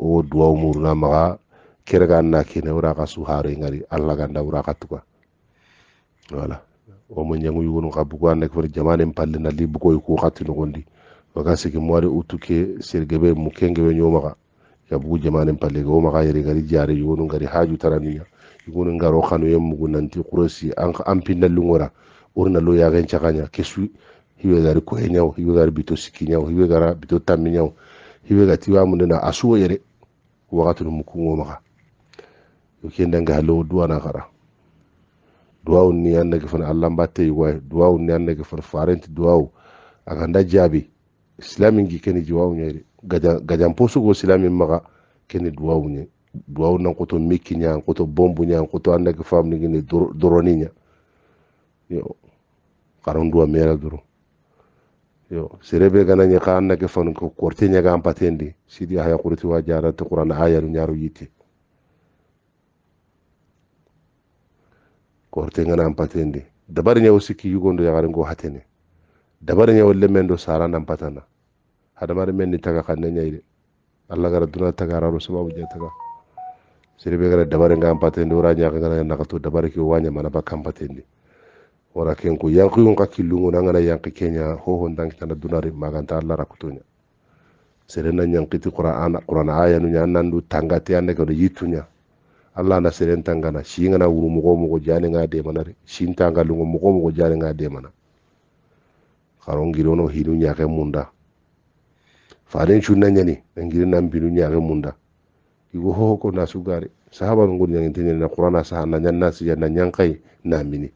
wo duwa muruna maga kerga na ura ka suharo ingari alla ganda ura ka tuka wala o mo nyangu yunu ka buku ande jamane mpalle na libu ko ko khati no gondi waga sigi moare utuke sergebe mukenge we nyoma ka ya buku jamane mpalle go ma ka yere gari jare yunu ngari haju taraniya yunu ngaro kanu yem mugu nanti kurosi an ampinda lungora urna lo ya gencha kanya kesu hiwe gari ko enyaw hiwe gari bito sikinyaw hiwe gara bito taminyaw hiwe gati wa munena asuwo yere wakati no maka kendanga halowo duwana kara duwawu ni annage fana allah mbatte yugoy duwawu ni annage fana farenti duwawu aganda jaabi silamin gi keni jiwawu ñayde gajan posugo silamin maga keni duwawu ñay duwawu nan koto mikki ñan koto bombu ñan koto annage famnigini doroni ña yo karon mera doro yo serebe gana ñe ka annage fanu ko korte ñaga ampatendi sidi aya kurti wa jarante qur'an ayaru ñaru yitte korte ngana mpatendi dabar nya usiki yugondo ya garingo hatene dabar nya wolle mendo sara nan patana men ni taga kanne nya ire alla gara duna taga raro sababu je taga sirbe gara dabar nga mpatendi ora nya ngana na kato dabar ki wanya mana ba kampatendi ora ken ko yanku yon kakilungo nangana yanki kenya ho ho ndangi tana dunari maganta alla rakutonya serena nyankiti qur'ana qur'ana aya nunya nandu tangate ande ko yitunya alla na seren tangana shi ngana wuru mugo mugo jani nga de mana shin tanga lungo mugo mugo jani nga de mana karon giro hinu nya munda faren chunna nyani ngiri nan binu nya munda igo ho ko na sugari sahaba ngol nya ngintene na qur'ana sa na nyan nasi na nyan na mini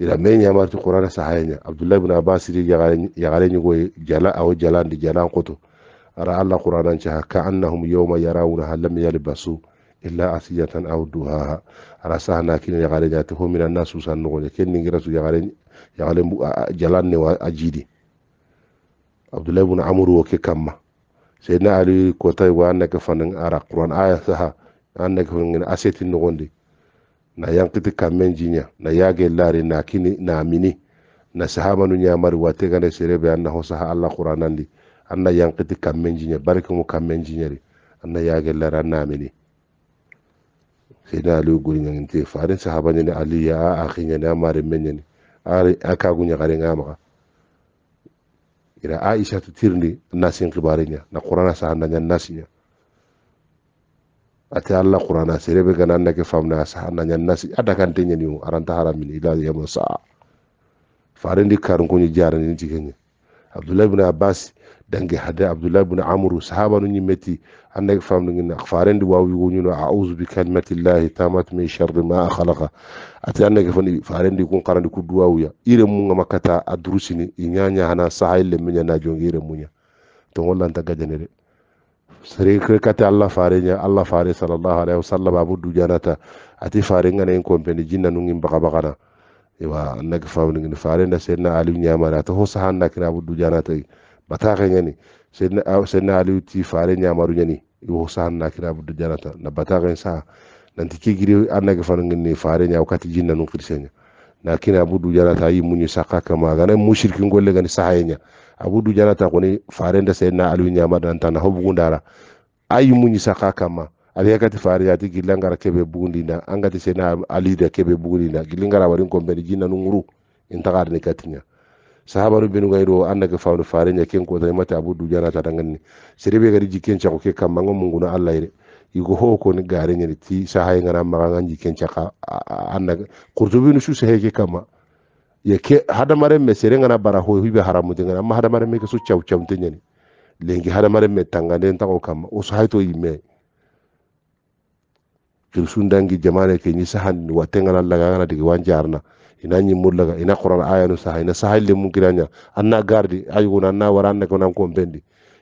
ira men nya marti qur'ana sa hayanya abdullah ibn abbas ri ya gare jala aw jalan di jalan koto ara alla qur'ana cha ka annahum yawma yarawna lam yalbasu illa asiyatan aw duhaha ala sahana kini yagare nyate ho mina nasu sannugole ken ningira su yagare yagare jalanne wa ajidi abdullahi ibn amr wo ke kamma sayyidina ali ko tay wa annaka fanin ara qur'an aya saha annaka fanin asetin nugondi na yankiti kammen jinya na yage lari na kini na mini na sahaba nu nyamari wate gane serebe anna saha allah qur'anandi anna yankiti kammen jinya barkimu kammen jinyari anna yage lari anna mini khida alu guri ngangin te nyene sahabanya ni ali ya akhinya na ya marin menya ari aka gunya nga ira aisha tu tirni nasin nya na qur'ana sahananya nasinya ati allah qur'ana serebe gana nake famna sahananya nasi ada kan tenya ni aranta haramini ila yamsa farin di karun kunyi jarani tikenya abdoulahi bune abbas dangi hade abdoulahi bune amru sahaba no ñimmeti annage famnogina farende wawi woñuno audu bi kalimatillahi tamat min sharri ma halaka ate annage fani farendi kun karandi ku duwawuya ire muga makkata a durusini i ñaña hana saha ille miñana jonge ire muña ton wollanta gadene de kate allah fare ña allah fare sallllahu alayhi wa abu dujanata ati fare ngana en compene jinna nugin bakabakana iwa nag famni ngin faare sedna aliu nyamara to hosa hanna kina buddu jana tay bata ngani sedna ah, sedna aliu ti faare nyamaru nyani iwa hosa hanna kina buddu jana ta na bata sa nan ti kigiri anag famni ngin faare nya wakati jinna nun kirsenya na kina buddu jana ta yi munyi saka kama ganan mushrikin golle gani sahayenya abudu jana ta koni faare nda sedna aliu nyamara dan ta hobu gundara ayi munyu saka kama ali yakati fari ati gillangara keɓe bugundina angati sena alida keɓe bugundina gillingara waɗin komɓeni jinna nunguru en tagarni katiña sahaba ɗum ɓenu gayɗo annake fawde fareña ken kotani mate abou dujanata ɗanganni sere ɓe gadi jikken cako ke kamma ngo munguna allah yre yigo ho koni gareñani ti sahaye ngana maga gan jikken caka annake kurtubinu susa heke kamma ye ke hadamaremme sere ngana bara ho hiɓe haramude ngana amma hadamaremme ke so caw cawte ñani lengi hadamaremme tangande en tago kamma o so hayto irsundangi jamane ke ñi sahan wa tengana laga gana digi wan jarna ina ñi mur ina qur'an aya no saha ina saha le mun kiranya anna gardi ayuguna anna waranne ko nan ko bendi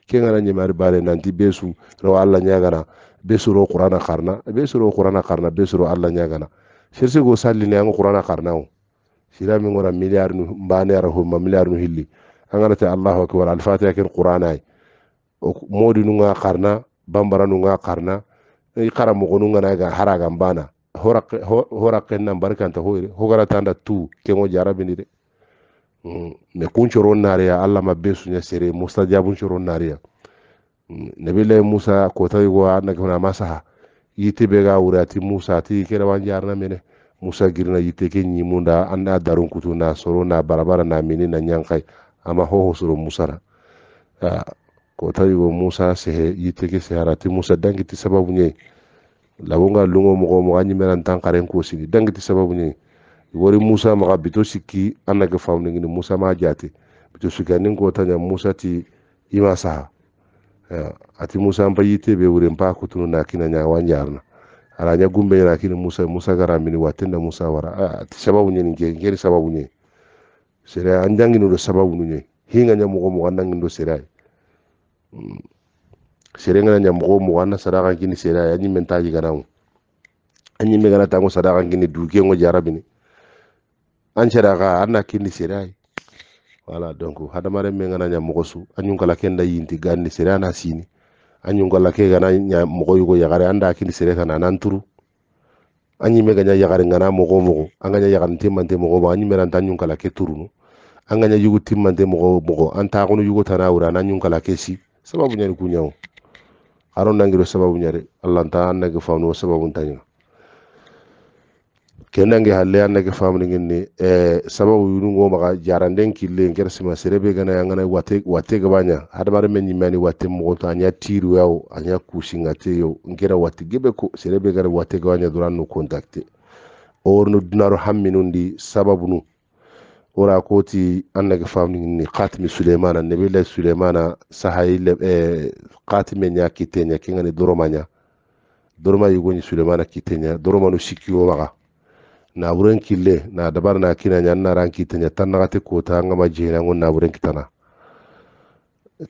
ke ngana ñi mari bare nanti besu ro alla ñagana besu ro qur'ana qarna besu ro qur'ana qarna besu ro alla ñagana sirsi go salli ne an qur'ana qarna o sira mi ngora milliard no mbane ara huma milliard no hilli angana ta allahu akbar al fatiha ken qur'ana ay modi nga qarna bambara nu nga qarna Ee, karamogonu gana ga haragan bana horaken nan hoyre hogaratanda tu kengo jarabini de ne kuncoron nariya allah mabbe sere mustajabun coron nariya musa kotawigo annakefna masaha yitte ga wuri musa ati kene jarna mene musa girna yitte ke ñimunda anda darun kutu na soro na barabara na mini na ñankay ama hoho soro musara ko tawi go musa sehe yitege seharati musa dangiti sababu ñayi labonga lungo mogo mogo a ñimenan tan xaren kosini dangiti sababu ñayi wori musa maxa bito sikki a nage famningini musa ma jati bito sikki anin ko taña musa ti ima saha ati musa npa yitebe wure npa kutunu nakina ñawa njarna ara ña gumbe ñana kini musa musa gara mini watenda musa wara ati sababu ñeni ke ngeri sababu ñe sere an jangino sababu ñe hinga ña mogo mogo an nangindo sere serengana ɲamɔgɔ mɔgɔ an sadaka kini sera ya ɲimɛ ta yigananw an tango sadaka kini dukengo jarabini an seraka an kini sera wala donc hadamaren men kana ɲamɔgɔ su an ɲun kenda yinti ganni sera na sini an ɲun ke kana ɲamɔgɔ yugo yagare an kini sere kana nan turu an yagare ngana mɔgɔ mɔgɔ an ka ɲa yagare ba an ɲimɛ na ta ke turunu an ka ɲa yugu timmante mɔgɔ mɔgɔ yugo tana wura an ke si sababu ñari ku ñaw aron nangiro sababu ñari allah eh, ta an nage famnu wo sababu ntañiga ke nange halle an nage famni ngin ni sababu yunu ngo maga jaranden kille ngere sima serebe gana yangana wate wate gabanya hadamare men nyimani wate mo to anya tiru yawo anya kushingate yo ngere wate gebe ko serebe gana wate gabanya duran no contacte or no dunaro hamminundi sababu nu ora koti annage famnini katimi suleimana nebillahi suleimana sahayi eh, katime ɲa kiteɲa kengani doroma ɲa doroma yugoɲi suleimana kiteɲa doromanu sikkiwo maga naburen kille na dabar na kina ɲa annaran kiteɲa tannagate kota angama jehinango naburen kitana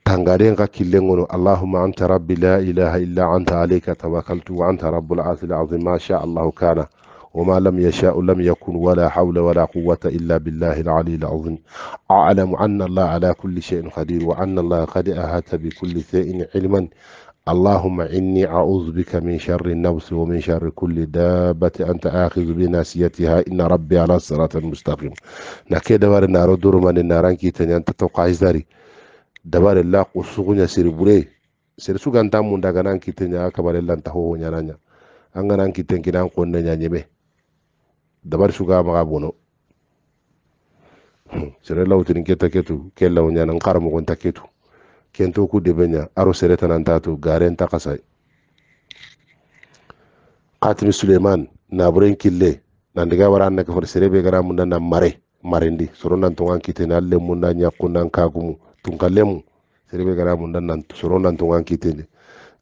tangaren ka killen gono allahuma anta rabbi la ilaha illa anta alayka tawakaltu wa anta rabbul azim ma sha allahu kana وما لم يشاء لم يكن ولا حول ولا قوة إلا بالله العلي العظيم أعلم أن الله على كل شيء قدير وأن الله قد أهات بكل شيء علما اللهم إني أعوذ بك من شر النفس ومن شر كل دابة أنت آخذ بناسيتها إن ربي على الصراط المستقيم نكي دبار نارو دور من ناران كي تنين تتوقع زاري دبار الله قصوغن يسير بولي سير سوغان تامون داغنان كي تنين أكبر الله انتهوه نيانا أنغنان كي تنين كنان قنن نيانيبه dabar suga maga bono sere law tin keta ketu kella wonya nan karamo kon taketu kento ku de aro sere tanan tatu garen ta kasai qatim suleiman na buren kille nan diga waran naka fur sere be gara mun nan mare marendi soro nan tungan kite na alle mun nan yakku nan kagumu tun kallemu sere be gara mun nan soro nan tungan kite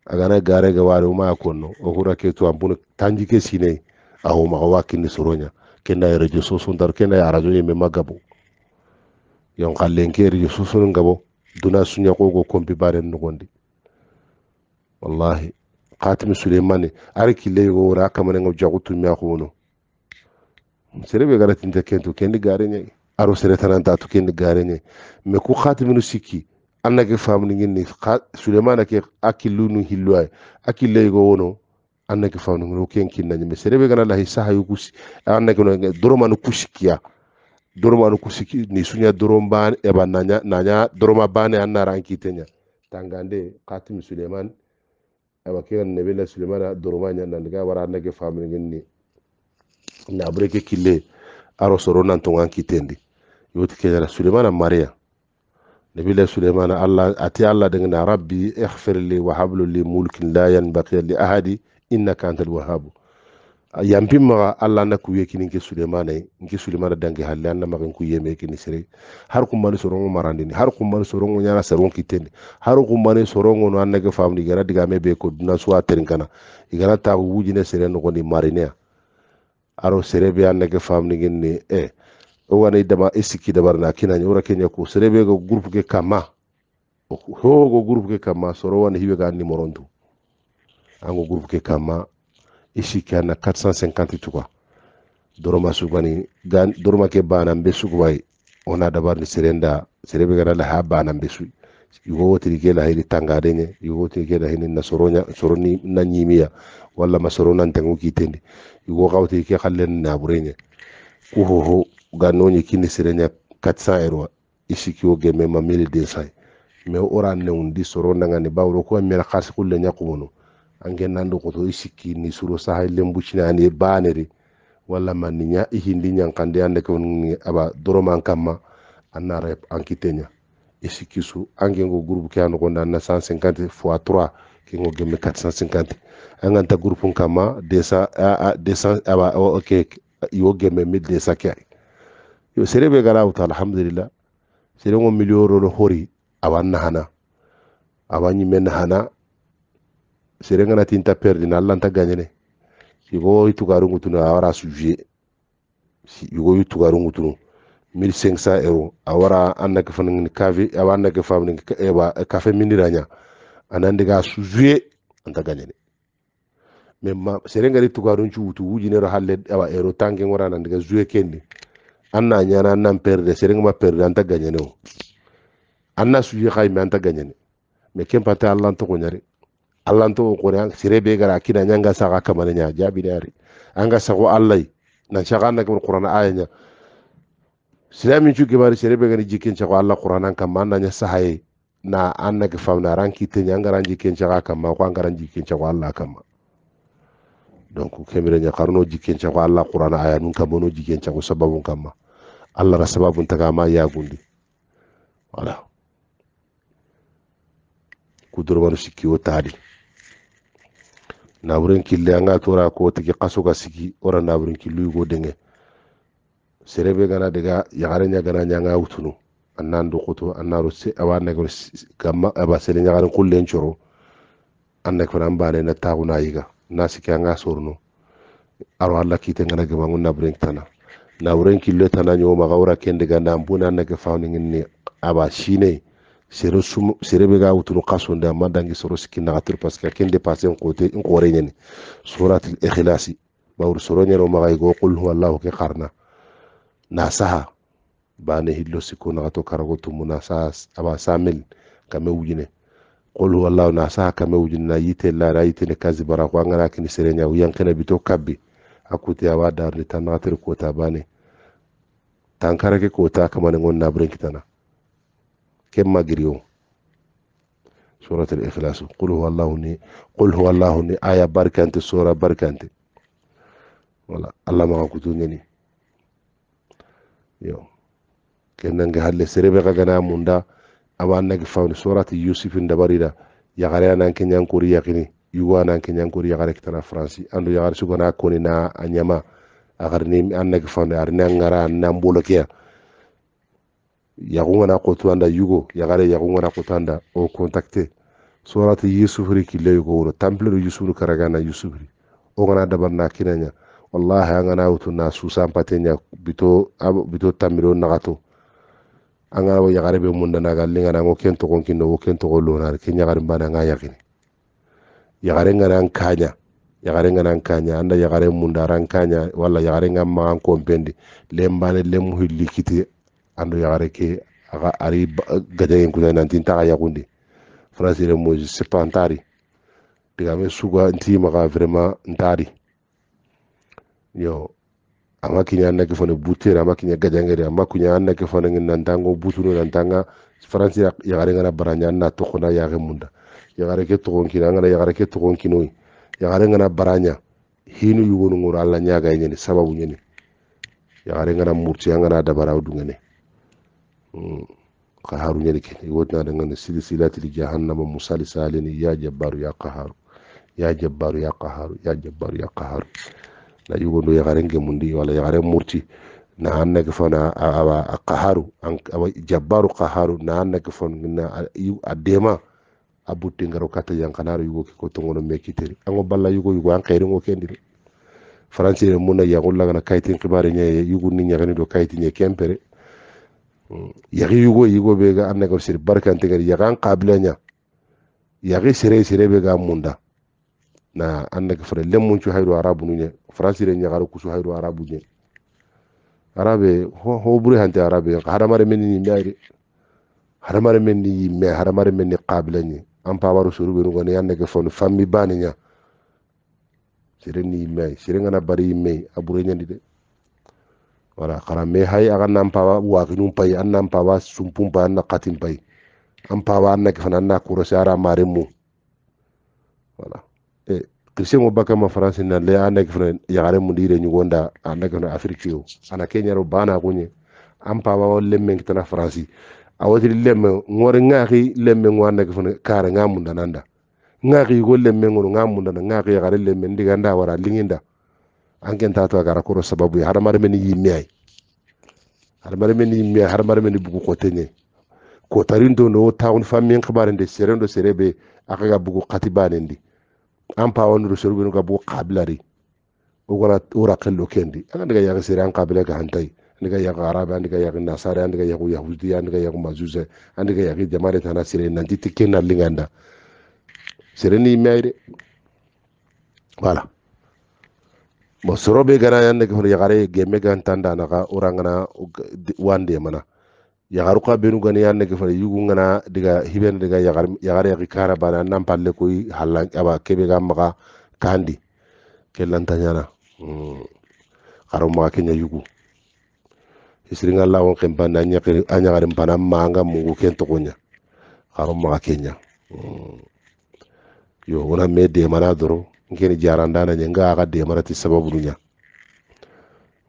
agana gare ga wari ma konno o hura ketu ambun tanji ke aho ma wa kinni soronya kenda ya radio soso ndar kenda ya radio yeme magabo yon kallen ke radio soso ngabo duna sunya ko go kombi bare nugondi wallahi khatimi suleimani ari kille go wora kamane ngo jagutu mi akhuno serebe gara tinta kentu kendi gare nyai aro sere tananta tu kendi gare nyai me ku khatimi no sikki annake famni ngin ni ke akilunu hilwaye akille go wono annake fawnugno ken kinnañime sede ɓe gana lahi saha yo kusi annake no doroma no kia doroma no kusi ni suña dorom bane e nanya nanya naña doroma bane annara an kiteña tangande katimi suleiman eɓa kegan nebela suleimana doroma ñannandega wara annake famnegen ni breke kile aro soro nantogan kitendi yoti keñana suleimana maria نبي Allah الله أتي الله دعنا li wa hablu li mulkin la li ahadi innaka antal wahhabu yampin maga allah na kuye kini nke sulemana nke sulemana dange halle anna maga ku yeme kini sere har kumani sorongo marandini har kumani sorongo nyana saron kitende har kumani sorongo no anna ke famni gara diga me be duna suwa terinkana igara ta wujine sere no koni marinea aro sere be anna ke famni ginni e eh. o wani dama isiki dabar na kina ni kenya ko sere be go groupe ke kama ho go groupe ke kama soro wani hibe ga morondu ango ko ke kama ishikia na 450 tuka doroma sugani doroma ke bana mbe sugubai ona dabar ni serenda serebe gara la haba na mbesu su yugo wotiri ke la hili tangare ne yugo wotiri ke la hili na soronya soroni na nyimia wala masorona ntangu kitende yugo ka wotiri ke khallen na burenye ku ho ho ganonye kini serenya 400 euro ishikio geme ma 1200 me ora ne undi sorona ngani bawro ko mera khas kulle nyakumono angennan ɗo koto i sikki ni suro saha lembucina ani baneri walla manni ña i hindi ñankande ande ke aba doroman kamma annara an kitteña su angengo groupe ke anogonde anna 150 fois 3 kengo gemme 450 anganta groupe n kamma 200 aba ok iwo gemme 1200 ke ay yo sere ɓe gara alhamdulillah serengo million rolo hori awan nahana awa ñimme nahana serengana tinta perdi na lanta allanta gagnene igo itugaru ngutunu awara sujie sujet igo itugaru ngutunu 1500 euro awara annaka fanin kafi awa annaka famin eba kafe miniranya anandiga sujie anta gagnene tu serengari tugaru nchuutu wujinero halle awa euro tanke ngora anandi anandiga sujie kendi anna nyana annan perde ma perde anta gagnene o anna sujie khaime anta gagnene mais kempata allanta ko nyari allanto qore sirebe gara kina nyanga saga kamane nya jabi dari anga sago allai na shaganda kamar qur'ana ayanya silami chu gibari sirebe gani jikin chago allah qur'ana kamana nya sahaye na anna ke famna ranki te nyanga ranji ken chaga kamma ko anga ranji ken chago allah kamma donc kemire nya karno jikin chago allah qur'ana aya nun kamono jikin chago sababun kamma allah ra sababun tagama ya gundi wala kudurwar shi kiwo tari naburen kille an ga tora ko tigi kaso ka sigi ora naburen killu go denge serebe gana daga yagare nya gana nya nga utunu annan do koto annaro se awa na go gamma aba sele nya gana kullen choro anna ko ran bare na tagu yiga na sike an sorno aro alla kite ngana gama ngun naburen tana naburen kille tana nyo magawra kende ganda ambuna na ga fawni ngin aba shine sere sum ga wutunu kaso nda dangi soro siki na gatur parce que kende passé en surat al ikhlas ma soro nyero ma go qul huwallahu ke qarna na bane hillo siko na karago tumuna sa aba samil kame wujine qul huwallahu na saha kame wujine na yite la ra ne kazi bara ko ngana kini sere nya wiyan bito kabbi akuti awa dar ni tan gatur bane tankara ke ko kamane ngon na bren kemma giriyo surat al-ikhlas qul huwa allah ni qul huwa allah ni aya barkante sura barkante wala allah ma ko tunani yo kenan ga halle serebe ga gana munda awan nag fawni surat yusuf nda barida ya gare nan kenyan kuri yakini yuwa nan kenyan kuri ya gare kitana fransi andu ya gare sugana koni na anyama agarni an nag fawni arnan ngara yagungana kotanda yugo yagare yagungana kotanda o contacté sorata yusufri kille yugo wuro tampilero yusufri karagana yusufri o gana dabarna kinanya wallahi an gana wutuna susan patenya bito bito tamiro nagato an gana yagare be munda naga lingana ngo ken togon wo ken togo lonar ken yagare bana nga yakini yagare ngana an kanya yagare ngana an kanya anda yagare munda ran kanya walla yagare ngamma an kompendi lembane lemu hillikiti ando yagare ke aga ari gajangen kuna nanti ntaga yagundi france ile moji sepa ntari digame suga nti maga vraiment ntari yo ama kinya anna ke fone butera ama kinya gajangere ama kunya anna ke fone ngin nantango butuno nantanga france yagare ngana baranya anna tokona yage munda yagare ke togon kina ngana yagare ke togon kinoi yagare ngana baranya hinu yugonu ngoro alla nyaga nyene sababu nyene yagare ngana murti ngana dabara dungane qaharu ñerike wotinade ganda silsilatili jahannama musali salini ya jabbaru ya qaharu ya jabbaru ya qaharu ya jabbaru ya qaharu na yugondo yagaren ge wala yagaren murti na annake fana awa qaharu awa jabbaru qaharu na annake fana a dema a butte ngaro kata yankanaro yugo ke ko tongono me ango balla yugo yugo an kayringo kendiri faransi ne yagullagana kayitin kibari ñaye yugu ni ñagani do kayiti kempere yagi yugo yugo be ga annaka sir barkan te gar yagan qablanya yagi sire sire be ga munda na annaka fara lemmun cu hayru arabu ne fransire nya garu kusu hayru arabu ne arabe ho ho buri hante arabe haramare men ni mari haramare men ni yimme haramare men ni qablanya an pawaru suru be ngone annaka fon fammi baninya sire ni yimme sire ngana bari yimme abure nyandi de wala xarame hay aga nan pawa wakinum pay an nan pawa sumpum pay an na katim pay an pawa an na kifana an na kurose ara mare mu wala e eh, christian obaka ma france na le an na kifana yagare mu dire nyugonda an na afrique yo ana kenya ro bana kunye an pawa o lemme kitana france awotiri lemme ngore ngaki lemme ngwa na kifana kare ngamunda nanda ngaki go lemme ngono ngamunda na ngaki yagare lemme ndiganda wara linginda anken ta to agara koro sababu ya haramare meni yimme ay meni yimme ay meni bugu kotenye ko no taun famin khabarende serendo serebe akaga bugu khatibanendi an pawanuru sorobenu ga bugu kabilari ogora ora kallo kendi anga daga yaga sere an kabila ga hantai ndiga yaga arabe ndiga yaga nasare ndiga yaga yahudi ndiga yaga majusa ndiga yaga jamare tana sere nanti tikenna linganda sere ni meire voilà bo soro be gana yande ke yagare gemme gan tanda na ka orangana wande mana yagaru ka benu gani yande ko yugu ngana diga hiben diga yagare yagare yagi kara bana nan palle koy halan aba kebe ga maka kandi ke lanta nyana karo hmm. ma kenya yugu isiringa la won kem bana nya ke anya bana manga mungu kento to konya karo ma kenya hmm. yo wona me de mana doro ngene jarandana nye nga aga de marati sababu nunya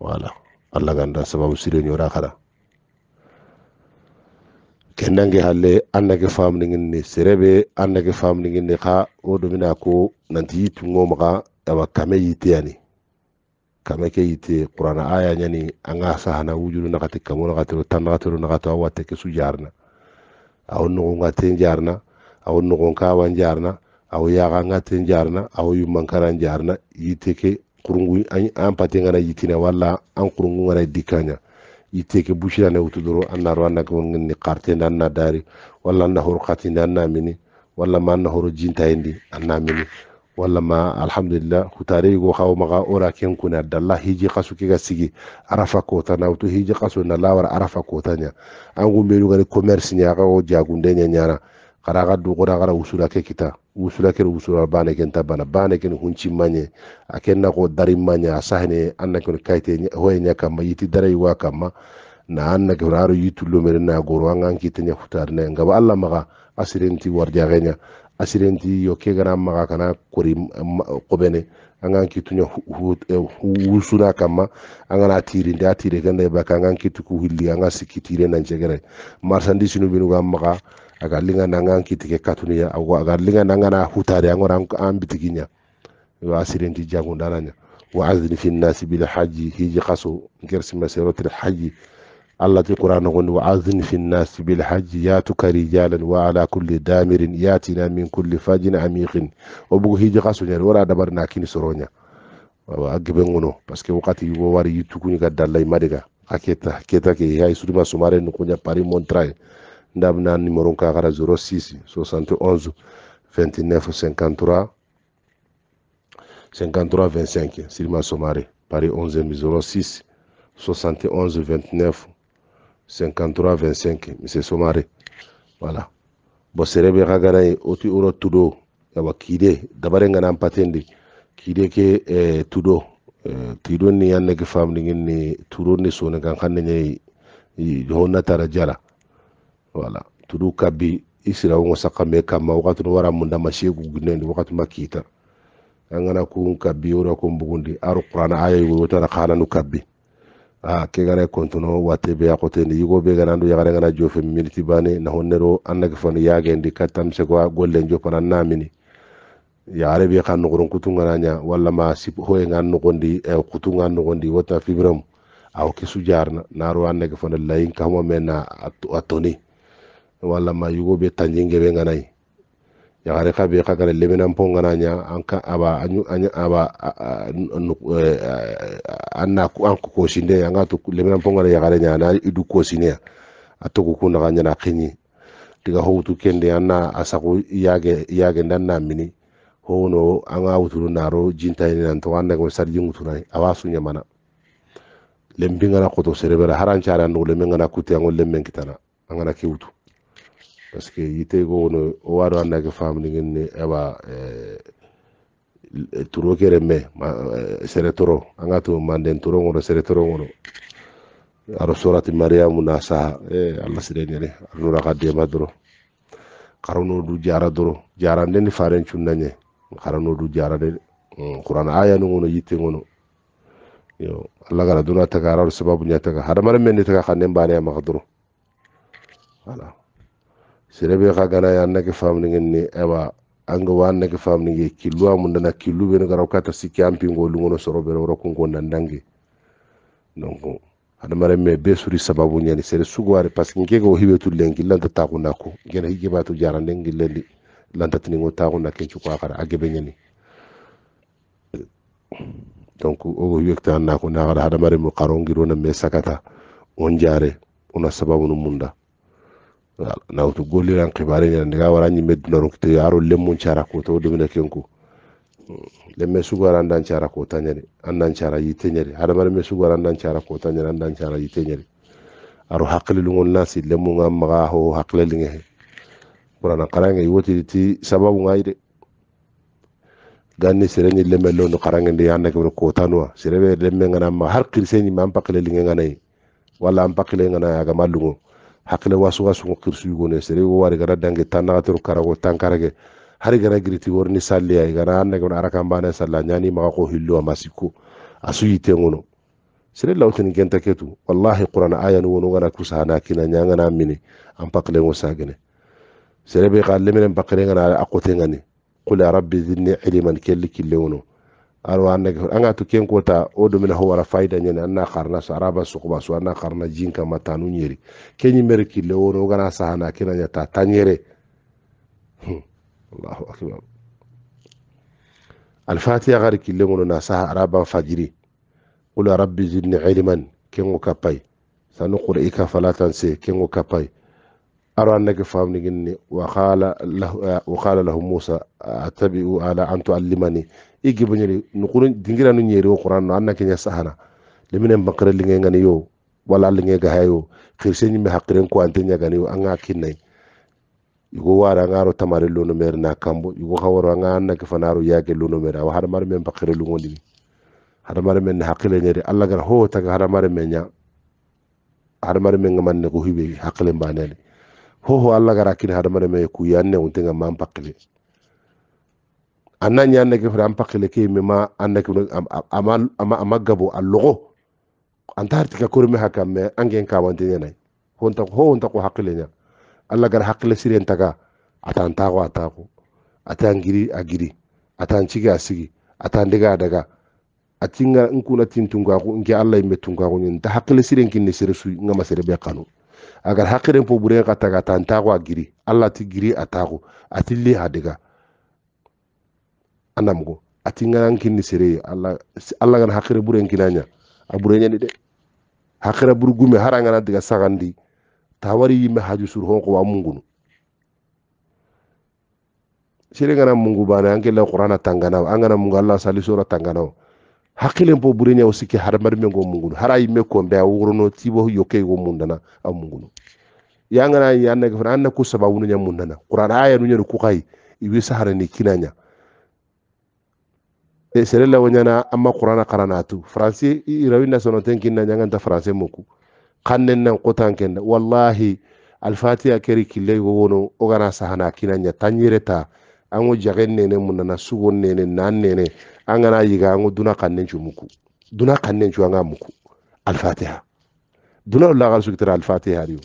wala Allah ganda sababu sire nyora kada kendange halle annage famni ngin serebe annage famni ngin kha o ko nanti yitu ngoma ka kame yite yani kame ke yite qur'ana aya nyani anga sahana wujudu nakati kamuna katiro tanatiro nakato awate ke sujarna awon no ngate jarna awon no ka wan aw yaxangaten jarna aw yummankaran jarna yiteke kurungu an pate ngana yitina walla an kurungu ngana dikanya yiteke bushirane wutu doro an naro an nagonni kartende an dari walla na horo katinde mini walla ma na horo jintayindi an na mini walla ma alhamdulillah hutare yigo xawo maxa ora ken kune dalla hiji xasu ke ga arafa kota na wutu hiji xasu na lawara arafa kota ɲa an gumbenugani commerce ɲa xawo jagunde ɲa ɲana xara xa duxora xara wusula ke kita wusula kene wusula bane ken tabana bane ken hunci manye a kenna ko dari manye a anna ken kayte hoye nya kama yiti darai wa kama na anna ke raro yitu lumere na goro an kite nya futar ne ngaba alla maga asirenti warja genya asirenti yo ke gana maga kana kori kobene an kitu nya wusula kama an tiri nda tiri ganda ba kan an kitu ku hilli an asikitire nan jegere marsandisi no binu ga maga aga linga nangan kitike katuniya ago aga linga nangana hutare angora an bitikinya wa asirenti jangundananya wa adhini fi nnasi bil haji hiji kaso ngersimaserotir haji allah ti qur'an gondi wa adhini fi nnasi bil haji yatuka rijalan wa ala kulli damirin yatina min kulli fajin amiqin o hiji kaso ñani wora dabar nakini soroña wa gebe ngono parce wakati wo wari yittukuñi ga madiga a keta ke hay suduma sumare nukuña pari montraye ndabna numéro ka gara 06 71 29 53 53 25 Silma Somare Paris 11 06 71 29 53 25 Monsieur Somare voilà bosere be kagana ye oti oro tudo yawa kide dabare ngana patendi kide ke eh, tudo eh, tido ni yanne ke famni ngin ni turo ni sone kan kanne ne honna tara jara wala tudu kabi isira wongo sakame kama wakati wara munda mashegu gunendi wakati makita angana kun kabi wora kun aru qur'ana aya yuru tara khana nu kabi a kontono wate be yakote yugo be gana ndu yagare jofe miniti bane na honnero annaka fani yage ndi katam se ko golle jopana namini ya arabi kan nugurun kutunga nanya walla ma sip hoye ngan nugundi kutunga nugundi wata fibram aw ke sujarna naro annaka fani layin mena atoni walla ma yugo be tanjinge be nganayi yagare ka be ka gare lebenan po ngananya anka aba anyu anya aba eh, eh, anna ku an ko sinde yanga to lebenan po ngana yagare nya na idu ko sine atoku kuna ganya na kinyi diga hotu kende anna asaku yage yage nan na mini hono an ga wuturu naro jinta ni nan to anna ko sarji ngutunai awasu nya mana lembinga na koto serebera haran cara no lembinga na kutia ngol lemmen kitana angana kiutu parce que yite ko o waro anda ke famni e ngin ne eba eh, turo kere me eh, sere toro anga to manden toro ngono sere toro ngono aro surati maryamu na saha eh, e allah sirene ne arnura ka dema doro karano du jara doro jarande ni faren cunnanye karano du jarade qur'an mm, aya no ngono yite ngono yo allah gara duna taga sababu nya taga hadamare men ni taga kanen bane ma kadoro wala serebe xagana ya nake famningen ni ewa anga wa kilu famninge killu amundana killu ɓeno gara kata sikki ampingo lungono soroɓere wora kunko ndangi donc hadamaren me be suri sababu ñani sere sugoare par ce que ngege o hiɓe tullengi lanta taxuna ko gena higeɓa to jarande ngillendi lantatinigo taxuna kencuko a xara a geɓe ñani donc o ogo hiɓektanako na xara hadamaren mo xaro na me sakata on jare ona sababu no munda nawtu golliran kibareñan ndiga wara ñimme dunaronkite yaro lemmun cara koto domine kenko lemme sugara andan cara kota ñani andan cara yitte ñani hadamaremme sugara andan cara kota ñani andan cara yitte ñani aro hakkililugol nasi lemmunga maga ho hakkilelinge he kurana karange iwotidi ti sababu ngayi ganni sereñi lemme londu karange ndi anna kebre kotanuwa serebe lemme ngana ma har kirseñi ma an pakkilelinge nganayi walla an pakkile nganayi agama lugo hakila wasuga sugo kirsu yugone sere wo wari gara dange tanna tero karago tankarage hari gara giriti worni salle ay gara anna gona arakan bana salla nyani ma ko hillo amasiko asu yite ngono sere lawtin genta ketu wallahi qur'an ayan wono gara kusana kina nyanga na mini am pakle ngo sagene sere be qalle men pakle ngana akote ngani qul rabbi zidni ilman kelli kille wono arwa ga anga to ken kota o do mina howara fayda nyene anna kharna saraba araba su anna kharna jinka matanu nyeri kenyi mere kille wono gana sahana kina ta tanyere hmm. allahu akbar alfatiha gari kille ngono na saha araba fajiri qul rabbi zidni ilman kengo kapai sanu qur'ika fala ken kengo kapai aro ga famni ginni wa qala lahu musa attabi'u ala an allimani igi bonyeli nukuru dingira nu nyeri o qur'an no anna kenya sahana lemine bakare linge ngani yo wala linge ga hayo kirse nyime hakren ko ante nya yo anga kinai yugo wara ngaro tamare lono mer na kambo yugo hawaro anga anna ke fanaro yake lono mer wa har mar men bakare lu ngondi har mar men hakile nyeri alla gar ho ta har mar men nya har mar men ngaman ne ko hibe hakile banale ho ho alla gar akin har mar men ku yanne untenga mam anna nya annake fara an pakile ke me ma annake ama ama ama gabo allogo antarti ka kurme hakam me angen ka wante nya nay honta ho honta ko hakile nya alla gar hakile siren taga atan tago atago atan giri agiri atan cigi asigi atan diga daga atinga nkuna tintunga ko ngi alla imme tunga ko nyen ta hakile siren kinne sere su ngama sere be kanu agar hakiren po bure ka taga atan tago agiri alla ti giri atago atilli hadiga anamgo atinganan kinni sere allah allah gana hakkere ɓuren kinaña a ɓureñani de hakkere ɓur gume hara gana diga sagandi ta wari haju sur honko wa mungunu sere gana mungu bane an gella qur'ana tanganawa an gana mungu allah sali sora tanganawa hakkilen po ɓureña o sikki hara mbaɗi men mungunu hara yimɓe kombe a wurno tibo yokkey go mundana a mungunu yangana annage fana an na ku sababunuña mundana qur'an aya nuñani kukayi iwi saharani kinaña Eh, sere la wanyana amma qur'ana qaranatu fransi irawinna sonoten kinna nyanganta fransi moku kannen nan kotan kenna wallahi alfatiha keri kille wono ogana sahana kinanya tanyireta ango jagen nene munana sugon nene nan nene angana yiga ango duna kannen chumuku duna kannen chu muku alfatiha duna la gal sukitra alfatiha riu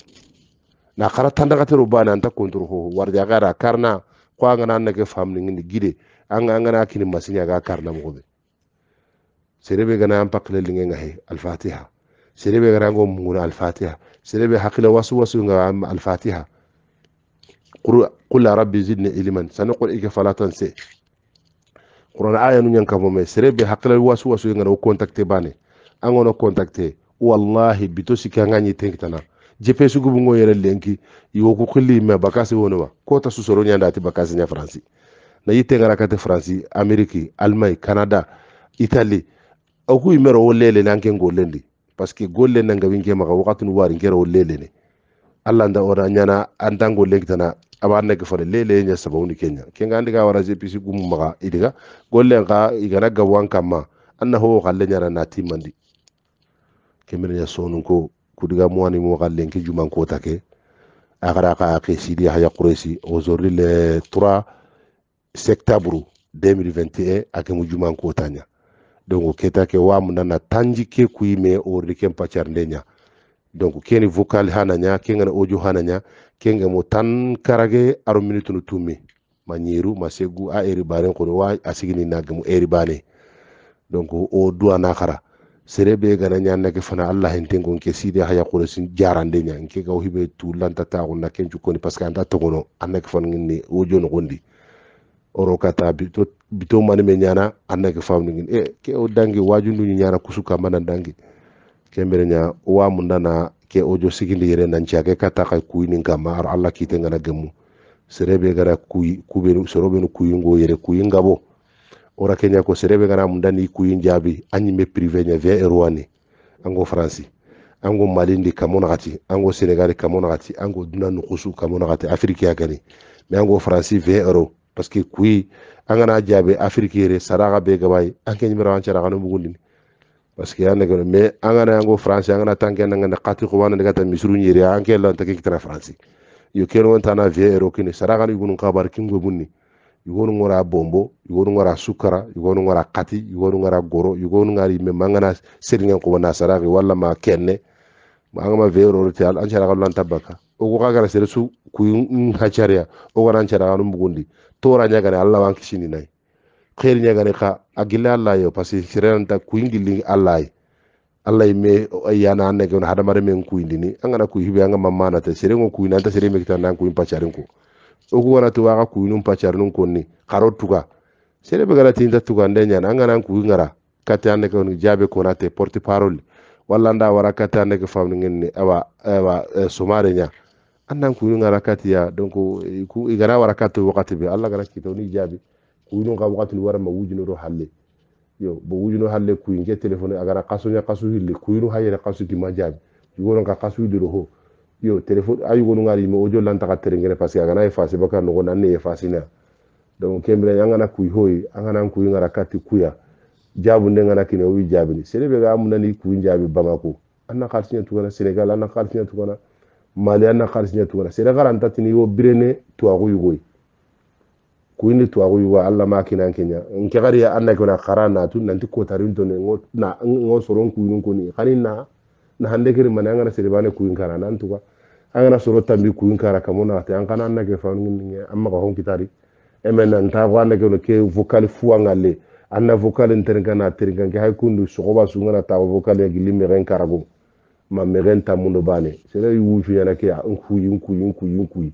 na qara tandaka tero bana anta kontro ho warja gara karna ko angana nake famni ngini gide anga angana kini masini aga karna mugube serebe gana ampakle lingenga he alfatiha serebe gara ngo munguna alfatiha serebe hakila wasu wasu nga alfatiha qul rabbi zidni ilman sanuqrika fala tansi qur'an aya nu nyanka mo me serebe hakila wasu wasu nga no contacte bane angono contacte wallahi bitosi kanganyi tenkitana jepe sugu bungo yere lenki yoku khili me bakasi wono wa kota susoro nyanda ati bakasi nya fransi na yiteng'arakate fransi amériki alemagne kanada itali oku imero wo lelene anke ngolendi parce que golle nanga winke maga wakatun wari ngere wo lelene alla nda ora nyana andango lengtana aba nege fone lele nya sabawuni kenya kenga ndiga wara jepisi gumu maga idiga golle nga igana gawan kama anna ho galle nyana nati mandi kemene nya sonun ko kudiga muani mo galle nke juman ko take agara ka ake sidi haya quresi aujourd'hui le 3 sektaburu 2021 ake mujuma nko tanya donc keta ke wa mun na tanji ke kuime o rikem pachar ña donc keni vocal hana nya ña kengana audio hana ña kenge mo tan karage aro minute no tumi manyeru masegu a eri bane kono wa asigini sigini eri bane donc o duwa na kara serebe gana nya nage fana allah hen ten gon ke sidi haya kono sin jarande ña nke gaw hibe tu lanta ta ko na ken jukoni parce que anda togono annake fana ngini o jono gondi oro kata bito bito mani me nyana anna ke famnu ngin e eh, ke o dangi waju ndu nyana kusuka mana dangi ke mere nya wa mundana ke ojo sigindi yere nan chake kata kai kuini ngama ar alla kite ngana gemu serebe gara kuyi kubenu sorobe no kuyi ngo yere kuyi ngabo ora kenya ko serebe gara mundani kuyi njabi anyi me privé nya ve erwani ango franci ango malindi kamonagati ango senegali kamonagati ango duna nukusu kamonagati afrique yakani me ango franci 20 euros parce que kui an kana jaabe afrique yere saraka bee gaba ye an ke ñimera an parce que an negeno mais an france an kana tanke nangane xati xuba nande gata misirun yere an ke lanta ke kitana france yo keno wontana vie ero kini sarakani yugunu xabar kingo bunni yugonu ngora bombo yugonu ngora sukara yugonu ngora xati yugonu ngora goro yugonu ngara yimme ma an kana serinŋen xuba na ma kenne an gama vie ero te an carakanu lanta bakka oku gara sere su kuyi o gana an carakanu mugundi tora ñagane allah wan kisini nayi xeeri ñagane xa a gille yo parce que serenanta kuyingilli allah ye allah me yana anne ke hadamare men kuyindini angana kuy hibe anga mammanate serengo kuy nanta sere me kitan nan kuyin paccarin ko o ku wana tuwaxa kuyinum paccarinum konni xaro tuga sere be gara tinta tuga nde ñana anganan kuy ngara kate anne ke jaabe konate porte parole walla nda wara kate anne ke famningeni awa awa eh, somare ña annan kuyunun harakatiya donc igana eh, eh, warakatu wakati be allah gana kitoni jaabi kuyunun ka wakatini warama wujunoro halle yo bo wujuno halle kuyin ke téléphone agara kasuña kasu hille kuyunu hayere kasu kima jaabi yugonon ka kasu hidiro ho yo téléphone ayugonu ngari mo ojo lantaka terengene parce que agana efasi baka nogo nanne efasina donc kembira angana kuy hoyi angana kuyin harakati kuya jaabu nde ngana kine owi jaabini sere be ga amunani kuyin jaabi bamako anna kalsinya tugana sénégal anna kalsinya tugana maliana na kharisinya tugara sere garanta tini wo birene tuwagu yugoyi kuini tuwagu yugo alla ma kinan kenya nke gari ya anna kona khara na tu nanti kotarin to ne ngo na ngo soron kuinun koni khani na na hande kiri mana ngana sere bane kuin kana nan tuka angana soro tambi kuin kara kamona ta angana anna ke fa ngin amma ko hon kitari emen nan ta wa anna kono ke vocal fuwa ngale anna vocal internga na teringa ke hay kundu sogoba sungana ta vocal ya gilimbe ren karago mamerenta mundo bane sere yuju yana ke nkuyi nkuyi nkuyi nkuyi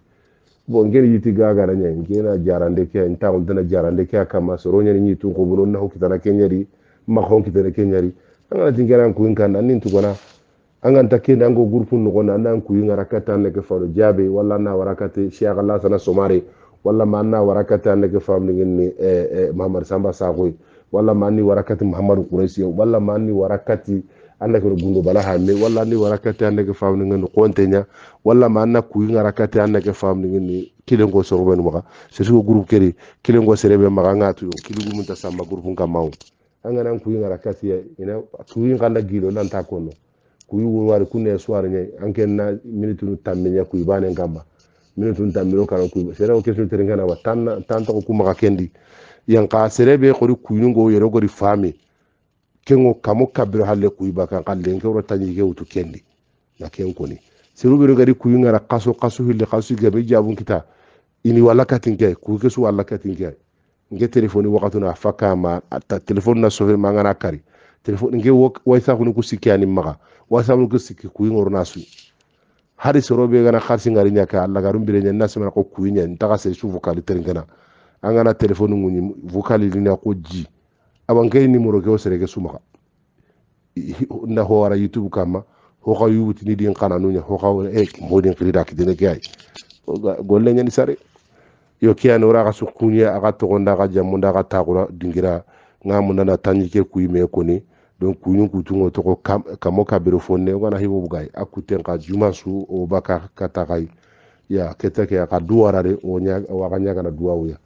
bon ngeni yiti gaga na nyen jarande ke nta on dana jarande ke kama soro nyen nyi tu ko bunon na hokita na kenyari ma honkita na kenyari anga tingera nkuyi kan nan nintu gona anga nta ndango grupu no gona nan kuyi ngarakata ne ke faro jabe wala na warakate sheikh allah sana somare wala ma warakata ne ke famni ngeni eh eh mahamar samba sagoi wala ma warakati muhammadu quraysi wala ma ni warakati anna kero gundo bala hanne walla ni warakati anna ke famni ngani konte nya walla ma anna kuyi ngarakate anna ke famni ngani kilen go so ben maka se so groupe keri kilen go serebe maka ngatu kilugu mun ta sama groupe ngam mawo anga nan kuyi ngarakate ya ina kuyi nganda gilo nan ta kono kuyi wonwari kunne soir nya anke na minute nu tamme nya kuyi bane ngamba minute nu tamme no kana kuyi sera o question terengana wa tan tan to kuma ka kendi yang ka serebe ko kuyi ngo yero go di fami kengo kamo kabiro halle kuiba kan kallen ke wrota nyige utu kendi na ken koni siru biro gari kuyu ngara kaso kaso hille kaso gabe jabun kita ini wala katin gay ku ke su wala katin gay nge telefoni wakatu na faka ma ta telefoni na sofe mangana kari telefoni nge waisa kunu kusikiani maga waisa kunu kusiki kuyu ngorna su hari soro be gana kharsi ngari nyaka alla garum bire nyen nasma ko kuyu nyen ta se su vocali terengana angana telefoni nguni vocali lina ko ji awankei kay numéro ke o serege sumaxa nda hoora youtube kamma hoxa yubutini din xananuña hoxa eh, modin xirida kitene ke ay golle ñani sare yo ke ani wora xa sukuñe axa toxonda xa jammonda xa taxura dingira nga mundana tanji ke kuyime koni donc kuñun kutungo toxo kamo kabiro fonne ogana xibo bugay a kuten xa juma su o baka kataxay ya keta ke axa duwarare waxa ñagana duwawuya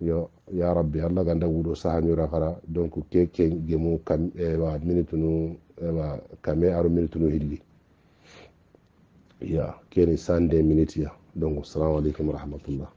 ya rabbi allah ganda wuɗo sahañora hara donc ke ke gemu kam ewa minute nu kame aro minute nu hilli ya keni sande minute ya donc salamu alaikum wa rahmatullah